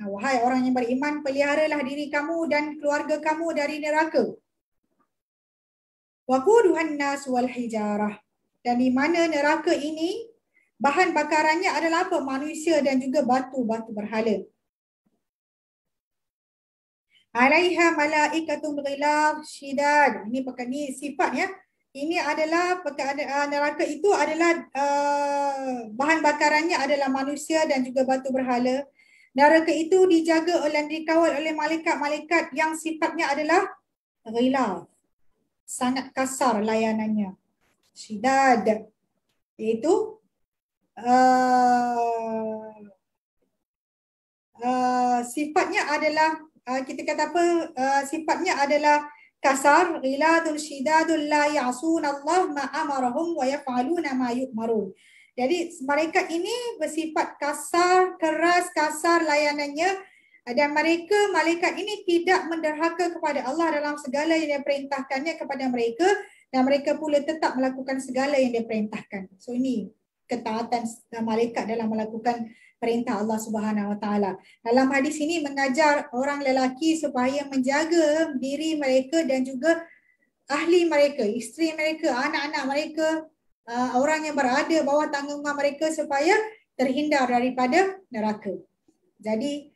[SPEAKER 2] Nah, wahai orang yang beriman, peliharalah diri kamu dan keluarga kamu dari neraka. Wa quduhan nas wal hijarah. Dan di mana neraka ini, bahan bakarannya adalah apa? Manusia dan juga batu-batu berhala alaiha malaikatun ghilaf syidad ini perkara ni sifat ya ini adalah perkara ah, neraka itu adalah uh, bahan bakarannya adalah manusia dan juga batu berhala neraka itu dijaga oleh dikawal oleh malaikat-malaikat yang sifatnya adalah ghilaf sangat kasar layanannya syidad iaitu uh, uh, sifatnya adalah Ah, kita kata apa uh, sifatnya adalah kasar riladul syidadul la ya'sun Allah ma amarahum wa yaf'aluna ma yu'marun. Jadi mereka ini bersifat kasar, keras, kasar layanannya dan mereka malaikat ini tidak menderhaka kepada Allah dalam segala yang dia perintahkannya kepada mereka dan mereka pula tetap melakukan segala yang dia perintahkan. So ini ketaatan ah, malaikat dalam melakukan perintah Allah Subhanahu Wataala Dalam hadis ini mengajar orang lelaki supaya menjaga diri mereka dan juga ahli mereka, isteri mereka, anak-anak mereka, uh, orang yang berada bawah tanggungan mereka supaya terhindar daripada neraka. Jadi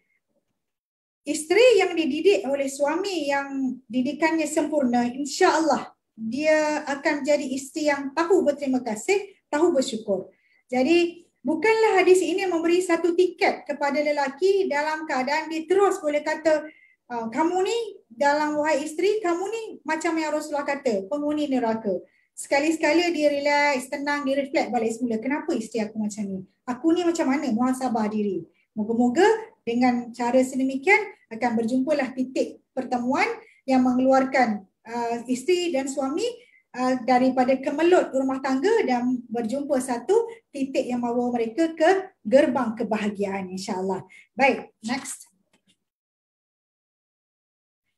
[SPEAKER 2] isteri yang dididik oleh suami yang didikannya sempurna, insya-Allah dia akan jadi isteri yang tahu berterima kasih, tahu bersyukur. Jadi Bukanlah hadis ini memberi satu tiket kepada lelaki dalam keadaan dia terus boleh kata ah, kamu ni dalam wahai isteri kamu ni macam yang Rasulullah kata penghuni neraka. Sekali-sekala dia relax, tenang, dia reflect balik semula. Kenapa isteri aku macam ni? Aku ni macam mana? sabar diri. Moga-moga dengan cara sedemikian akan berjumpalah titik pertemuan yang mengeluarkan uh, isteri dan suami Ah, daripada kemelut rumah tangga dan berjumpa satu titik yang membawa mereka ke gerbang kebahagiaan insyaAllah. Baik, next.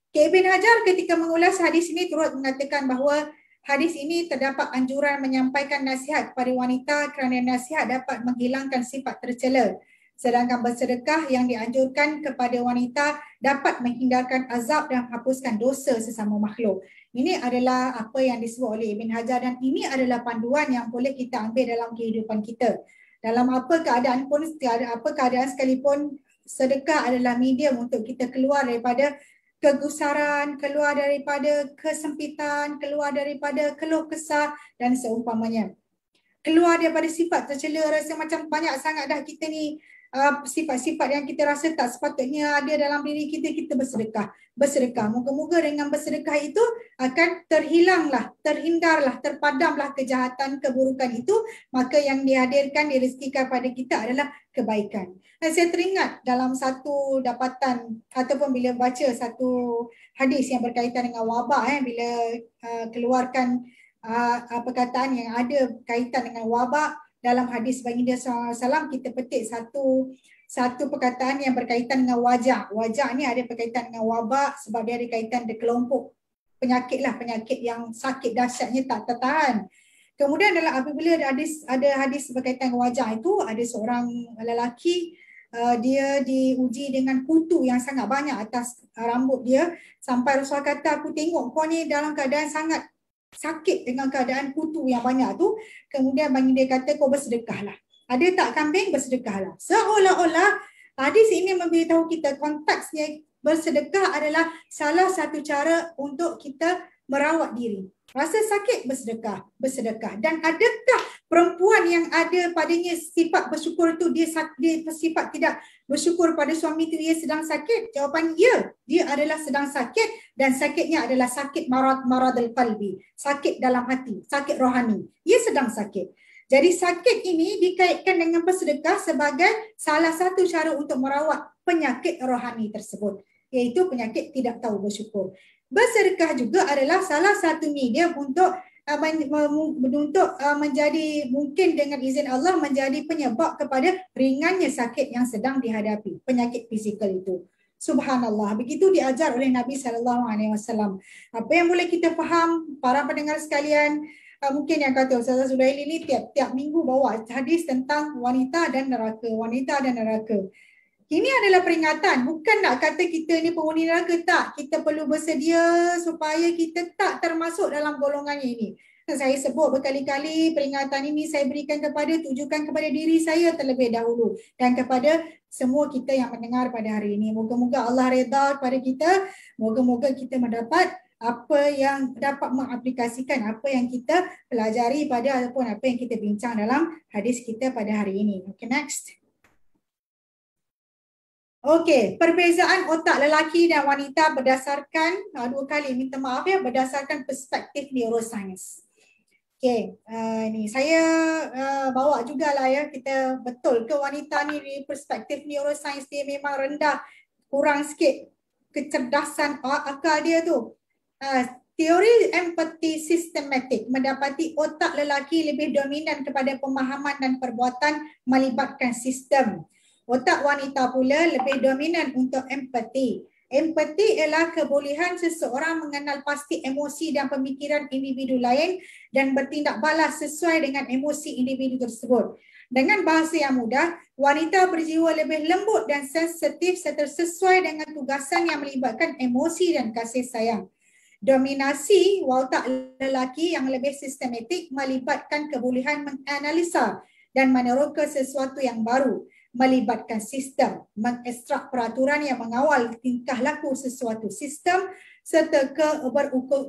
[SPEAKER 2] Okay, Ibn Hajar ketika mengulas hadis ini turut mengatakan bahawa hadis ini terdapat anjuran menyampaikan nasihat kepada wanita kerana nasihat dapat menghilangkan sifat tercela. Sedangkan bersedekah yang dianjurkan kepada wanita dapat menghindarkan azab dan hapuskan dosa sesama makhluk. Ini adalah apa yang disebut oleh Ibn Hajar dan ini adalah panduan yang boleh kita ambil dalam kehidupan kita. Dalam apa keadaan pun, apa keadaan sekalipun, sedekah adalah medium untuk kita keluar daripada kegusaran, keluar daripada kesempitan, keluar daripada keluh kesah dan seumpamanya. Keluar daripada sifat tercela, rasa macam banyak sangat dah kita ni Ah, sifat-sifat yang kita rasa tak sepatutnya ada dalam diri kita, kita bersedekah. Bersedekah. Moga-moga dengan bersedekah itu akan terhilanglah, terhindarlah, terpadamlah kejahatan, keburukan itu. Maka yang dihadirkan, direzekikan pada kita adalah kebaikan. Dan saya teringat dalam satu dapatan ataupun bila baca satu hadis yang berkaitan dengan wabak, eh, bila uh, keluarkan uh, perkataan yang ada kaitan dengan wabak, dalam hadis baginda SAW kita petik satu satu perkataan yang berkaitan dengan wajah. Wajah ni ada berkaitan dengan wabak sebab dia ada kaitan dengan kelompok penyakit lah penyakit yang sakit dahsyatnya tak tertahan. Kemudian adalah apabila ada hadis, ada hadis berkaitan dengan wajah itu ada seorang lelaki uh, dia diuji dengan kutu yang sangat banyak atas rambut dia sampai Rasulullah kata aku tengok kau ni dalam keadaan sangat sakit dengan keadaan kutu yang banyak tu kemudian bagi dia kata kau bersedekahlah ada tak kambing bersedekahlah seolah-olah hadis ah, ini memberitahu kita konteksnya bersedekah adalah salah satu cara untuk kita merawat diri rasa sakit bersedekah bersedekah dan adakah perempuan yang ada padanya sifat bersyukur tu dia dia bersifat tidak bersyukur pada suami tu dia sedang sakit jawapan ya dia adalah sedang sakit dan sakitnya adalah sakit marad maradul qalbi sakit dalam hati sakit rohani ia sedang sakit jadi sakit ini dikaitkan dengan bersedekah sebagai salah satu cara untuk merawat penyakit rohani tersebut iaitu penyakit tidak tahu bersyukur bersedekah juga adalah salah satu media untuk Uh, menuntut uh, menjadi mungkin dengan izin Allah menjadi penyebab kepada ringannya sakit yang sedang dihadapi penyakit fizikal itu. Subhanallah. Begitu diajar oleh Nabi sallallahu alaihi wasallam. Apa yang boleh kita faham para pendengar sekalian? Uh, mungkin yang kata Ustaz Zubaili ini tiap-tiap minggu bawa hadis tentang wanita dan neraka, wanita dan neraka. Ini adalah peringatan. Bukan nak kata kita ni penghuni neraka tak. Kita perlu bersedia supaya kita tak termasuk dalam golongan ini. Saya sebut berkali-kali peringatan ini saya berikan kepada, tujukan kepada diri saya terlebih dahulu. Dan kepada semua kita yang mendengar pada hari ini. Moga-moga Allah reda kepada kita. Moga-moga kita mendapat apa yang dapat mengaplikasikan apa yang kita pelajari pada ataupun apa yang kita bincang dalam hadis kita pada hari ini. Okay, next. Okey, perbezaan otak lelaki dan wanita berdasarkan uh, dua kali minta maaf ya berdasarkan perspektif neuroscience. Okey, uh, ni saya uh, bawa jugalah ya kita betul ke wanita ni di perspektif neuroscience dia memang rendah, kurang sikit kecerdasan akal dia tu. Uh, teori empathy systematic mendapati otak lelaki lebih dominan kepada pemahaman dan perbuatan melibatkan sistem. Otak wanita pula lebih dominan untuk empati. Empati ialah kebolehan seseorang mengenal pasti emosi dan pemikiran individu lain dan bertindak balas sesuai dengan emosi individu tersebut. Dengan bahasa yang mudah, wanita berjiwa lebih lembut dan sensitif serta sesuai dengan tugasan yang melibatkan emosi dan kasih sayang. Dominasi watak lelaki yang lebih sistematik melibatkan kebolehan menganalisa dan meneroka sesuatu yang baru melibatkan sistem mengekstrak peraturan yang mengawal tingkah laku sesuatu sistem serta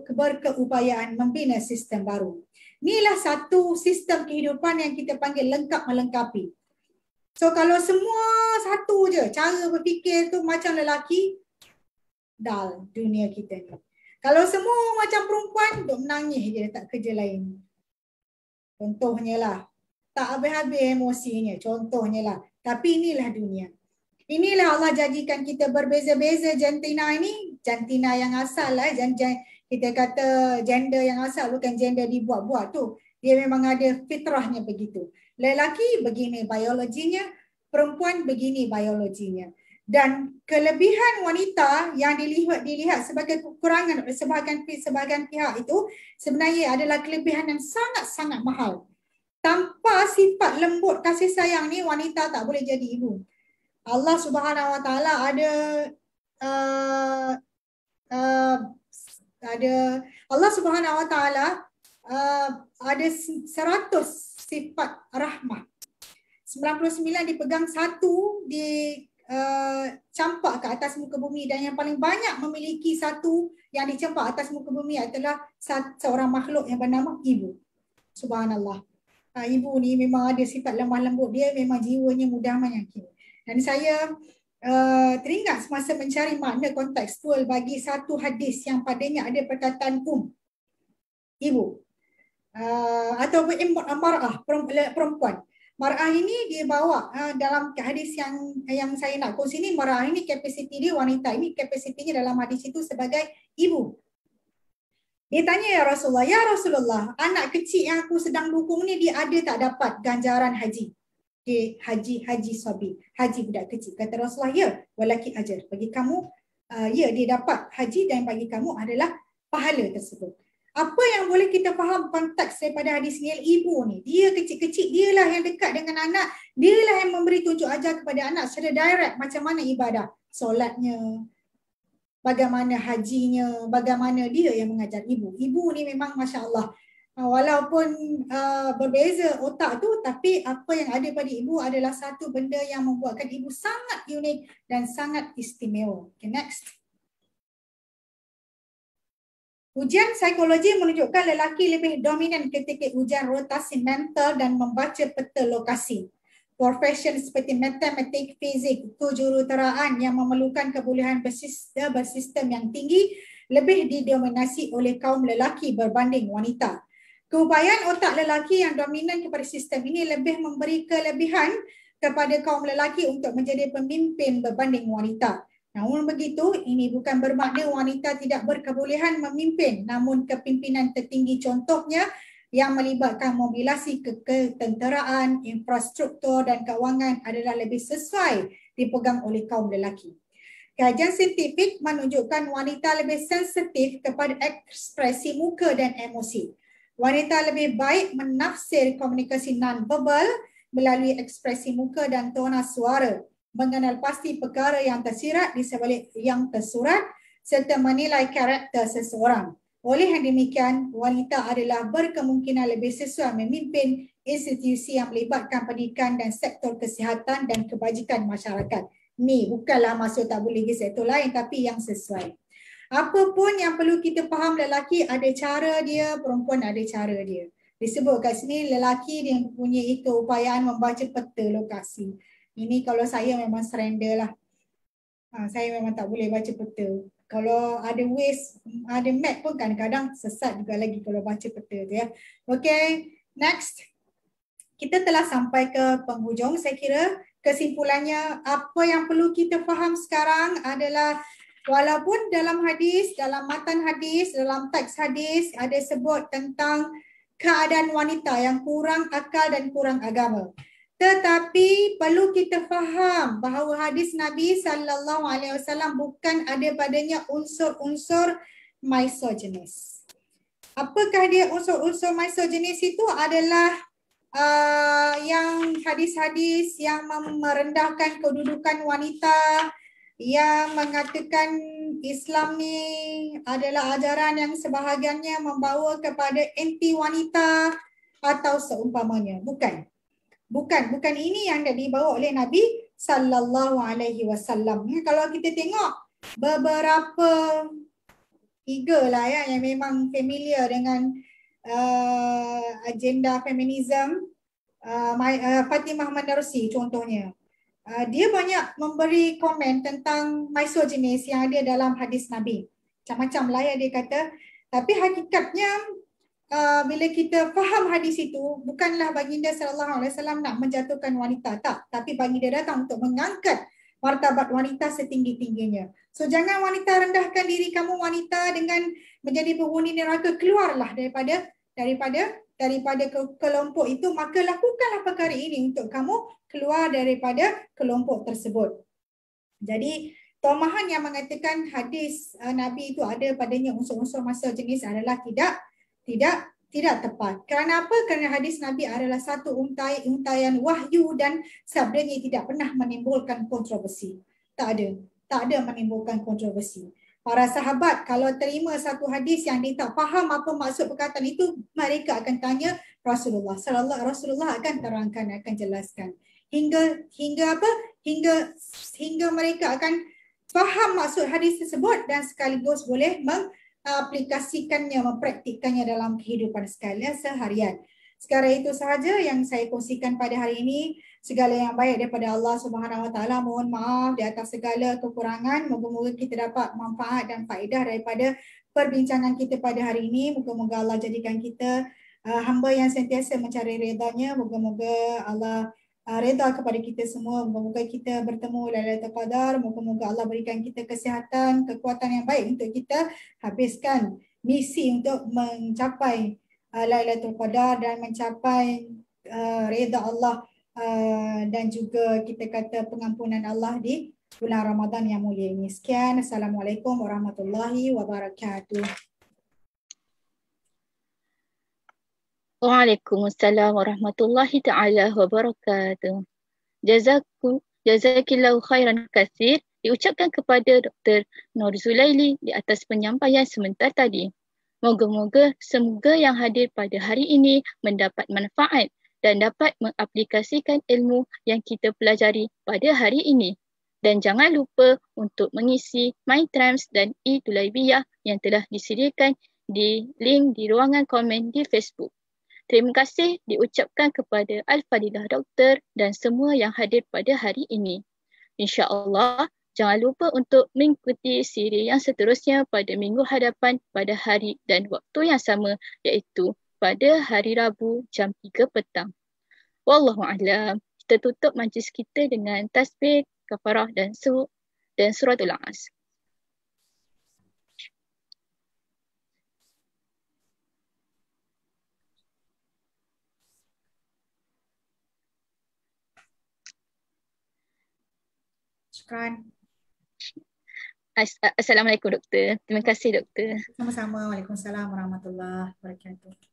[SPEAKER 2] keberkeupayaan membina sistem baru. Inilah satu sistem kehidupan yang kita panggil lengkap melengkapi. So kalau semua satu je cara berfikir tu macam lelaki, dal dunia kita ni. Kalau semua macam perempuan, duk menangis je tak kerja lain. Contohnya lah. Tak habis-habis emosinya. Contohnya lah. Tapi inilah dunia. Inilah Allah jadikan kita berbeza-beza jantina ini. Jantina yang asal lah. Jan, kita kata gender yang asal bukan gender dibuat-buat tu. Dia memang ada fitrahnya begitu. Lelaki begini biologinya. Perempuan begini biologinya. Dan kelebihan wanita yang dilihat dilihat sebagai kekurangan sebahagian, sebahagian pihak itu sebenarnya adalah kelebihan yang sangat-sangat mahal. Tanpa sifat lembut kasih sayang ni wanita tak boleh jadi ibu. Allah Subhanahu Wa Taala ada uh, uh, ada Allah Subhanahu Wa Taala uh, ada seratus sifat rahmah. 99 dipegang satu di uh, campak ke atas muka bumi dan yang paling banyak memiliki satu yang dicampak atas muka bumi adalah seorang makhluk yang bernama ibu. Subhanallah uh, ibu ni memang ada sifat lemah lembut. Dia memang jiwanya mudah menyakiti Dan saya uh, teringat semasa mencari makna kontekstual bagi satu hadis yang padanya ada perkataan um. Ibu. Uh, ataupun um, uh, mar'ah, perempuan. Mar'ah ini dia bawa uh, dalam hadis yang yang saya nak kongsi ni. Mar'ah ini kapasiti dia wanita. Ini kapasitinya dalam hadis itu sebagai ibu. Dia tanya ya Rasulullah, ya Rasulullah, anak kecil yang aku sedang dukung ni dia ada tak dapat ganjaran haji? Okay, haji haji sabi, haji budak kecil. Kata Rasulullah, ya, walaki ajar. Bagi kamu, uh, ya dia dapat haji dan bagi kamu adalah pahala tersebut. Apa yang boleh kita faham konteks daripada hadis ni ibu ni, dia kecil-kecil, dia lah yang dekat dengan anak, dia lah yang memberi tunjuk ajar kepada anak secara direct macam mana ibadah, solatnya, bagaimana hajinya, bagaimana dia yang mengajar ibu. Ibu ni memang Masya Allah. Uh, walaupun uh, berbeza otak tu, tapi apa yang ada pada ibu adalah satu benda yang membuatkan ibu sangat unik dan sangat istimewa. Okay, next. Ujian psikologi menunjukkan lelaki lebih dominan ketika ujian rotasi mental dan membaca peta lokasi profession seperti matematik, fizik, tu juruteraan yang memerlukan kebolehan bersistem, bersistem yang tinggi lebih didominasi oleh kaum lelaki berbanding wanita. Keupayaan otak lelaki yang dominan kepada sistem ini lebih memberi kelebihan kepada kaum lelaki untuk menjadi pemimpin berbanding wanita. Namun begitu, ini bukan bermakna wanita tidak berkebolehan memimpin, namun kepimpinan tertinggi contohnya yang melibatkan mobilasi ketenteraan, infrastruktur dan kewangan adalah lebih sesuai dipegang oleh kaum lelaki. Kajian saintifik menunjukkan wanita lebih sensitif kepada ekspresi muka dan emosi. Wanita lebih baik menafsir komunikasi non-verbal melalui ekspresi muka dan tona suara, mengenal pasti perkara yang tersirat di sebalik yang tersurat serta menilai karakter seseorang. Oleh yang demikian, wanita adalah berkemungkinan lebih sesuai memimpin institusi yang melibatkan pendidikan dan sektor kesihatan dan kebajikan masyarakat. Ni bukanlah maksud tak boleh di sektor lain tapi yang sesuai. Apa pun yang perlu kita faham lelaki ada cara dia, perempuan ada cara dia. Disebut kat sini lelaki dia punya itu upayaan membaca peta lokasi. Ini kalau saya memang serenda lah. Ha, saya memang tak boleh baca peta kalau ada waste, ada map pun kadang-kadang sesat juga lagi kalau baca peta tu ya. Okay, next. Kita telah sampai ke penghujung saya kira. Kesimpulannya, apa yang perlu kita faham sekarang adalah walaupun dalam hadis, dalam matan hadis, dalam teks hadis ada sebut tentang keadaan wanita yang kurang akal dan kurang agama. Tetapi perlu kita faham bahawa hadis Nabi sallallahu alaihi wasallam bukan ada padanya unsur-unsur misogynist. Apakah dia unsur-unsur misogynist itu adalah uh, yang hadis-hadis yang merendahkan kedudukan wanita yang mengatakan Islam ni adalah ajaran yang sebahagiannya membawa kepada anti wanita atau seumpamanya. Bukan bukan bukan ini yang dibawa oleh Nabi sallallahu alaihi wasallam. Ya, kalau kita tengok beberapa tiga lah ya yang memang familiar dengan uh, agenda feminism uh, uh Fatimah Mandarusi contohnya. Uh, dia banyak memberi komen tentang misoginis yang ada dalam hadis Nabi. Macam-macam lah ya dia kata. Tapi hakikatnya Ah, bila kita faham hadis itu bukanlah baginda sallallahu alaihi wasallam nak menjatuhkan wanita tak tapi baginda datang untuk mengangkat martabat wanita setinggi-tingginya. So jangan wanita rendahkan diri kamu wanita dengan menjadi penghuni neraka keluarlah daripada daripada daripada kelompok itu maka lakukanlah perkara ini untuk kamu keluar daripada kelompok tersebut. Jadi Tomahan yang mengatakan hadis uh, Nabi itu ada padanya unsur-unsur masa jenis adalah tidak tidak tidak tepat. Kerana apa? Kerana hadis Nabi adalah satu untai, untaian wahyu dan sabdanya tidak pernah menimbulkan kontroversi. Tak ada. Tak ada menimbulkan kontroversi. Para sahabat kalau terima satu hadis yang dia tak faham apa maksud perkataan itu, mereka akan tanya Rasulullah. Salallah, Rasulullah akan terangkan, akan jelaskan. Hingga hingga apa? Hingga hingga mereka akan faham maksud hadis tersebut dan sekaligus boleh meng, aplikasikannya, mempraktikkannya dalam kehidupan sekalian seharian. Sekarang itu sahaja yang saya kongsikan pada hari ini. Segala yang baik daripada Allah Subhanahu Wa Taala. Mohon maaf di atas segala kekurangan. Moga-moga kita dapat manfaat dan faedah daripada perbincangan kita pada hari ini. Moga-moga Allah jadikan kita uh, hamba yang sentiasa mencari redanya. Moga-moga Allah Ah, redha kepada kita semua. Moga-moga kita bertemu Lailatul Qadar. Moga-moga Allah berikan kita kesihatan, kekuatan yang baik untuk kita habiskan misi untuk mencapai ah, Lailatul Qadar dan mencapai ah, redha Allah dan juga kita kata pengampunan Allah di bulan Ramadan yang mulia ini. Sekian. Assalamualaikum warahmatullahi
[SPEAKER 1] wabarakatuh. Waalaikumsalam warahmatullahi taala wabarakatuh. Jazaku jazakillahu khairan katsir diucapkan kepada Dr. Nur Zulaili di atas penyampaian sebentar tadi. Moga-moga semoga yang hadir pada hari ini mendapat manfaat dan dapat mengaplikasikan ilmu yang kita pelajari pada hari ini. Dan jangan lupa untuk mengisi MyTrams dan e-Tulaibiyah yang telah disediakan di link di ruangan komen di Facebook. Terima kasih diucapkan kepada Al-Fadilah Doktor dan semua yang hadir pada hari ini. InsyaAllah, jangan lupa untuk mengikuti siri yang seterusnya pada minggu hadapan pada hari dan waktu yang sama iaitu pada hari Rabu jam 3 petang. Wallahualam, kita tutup majlis kita dengan tasbih, kafarah dan suruh dan suratul as. teruskan. Assalamualaikum doktor. Terima kasih doktor.
[SPEAKER 2] Sama-sama. Waalaikumsalam warahmatullahi wabarakatuh.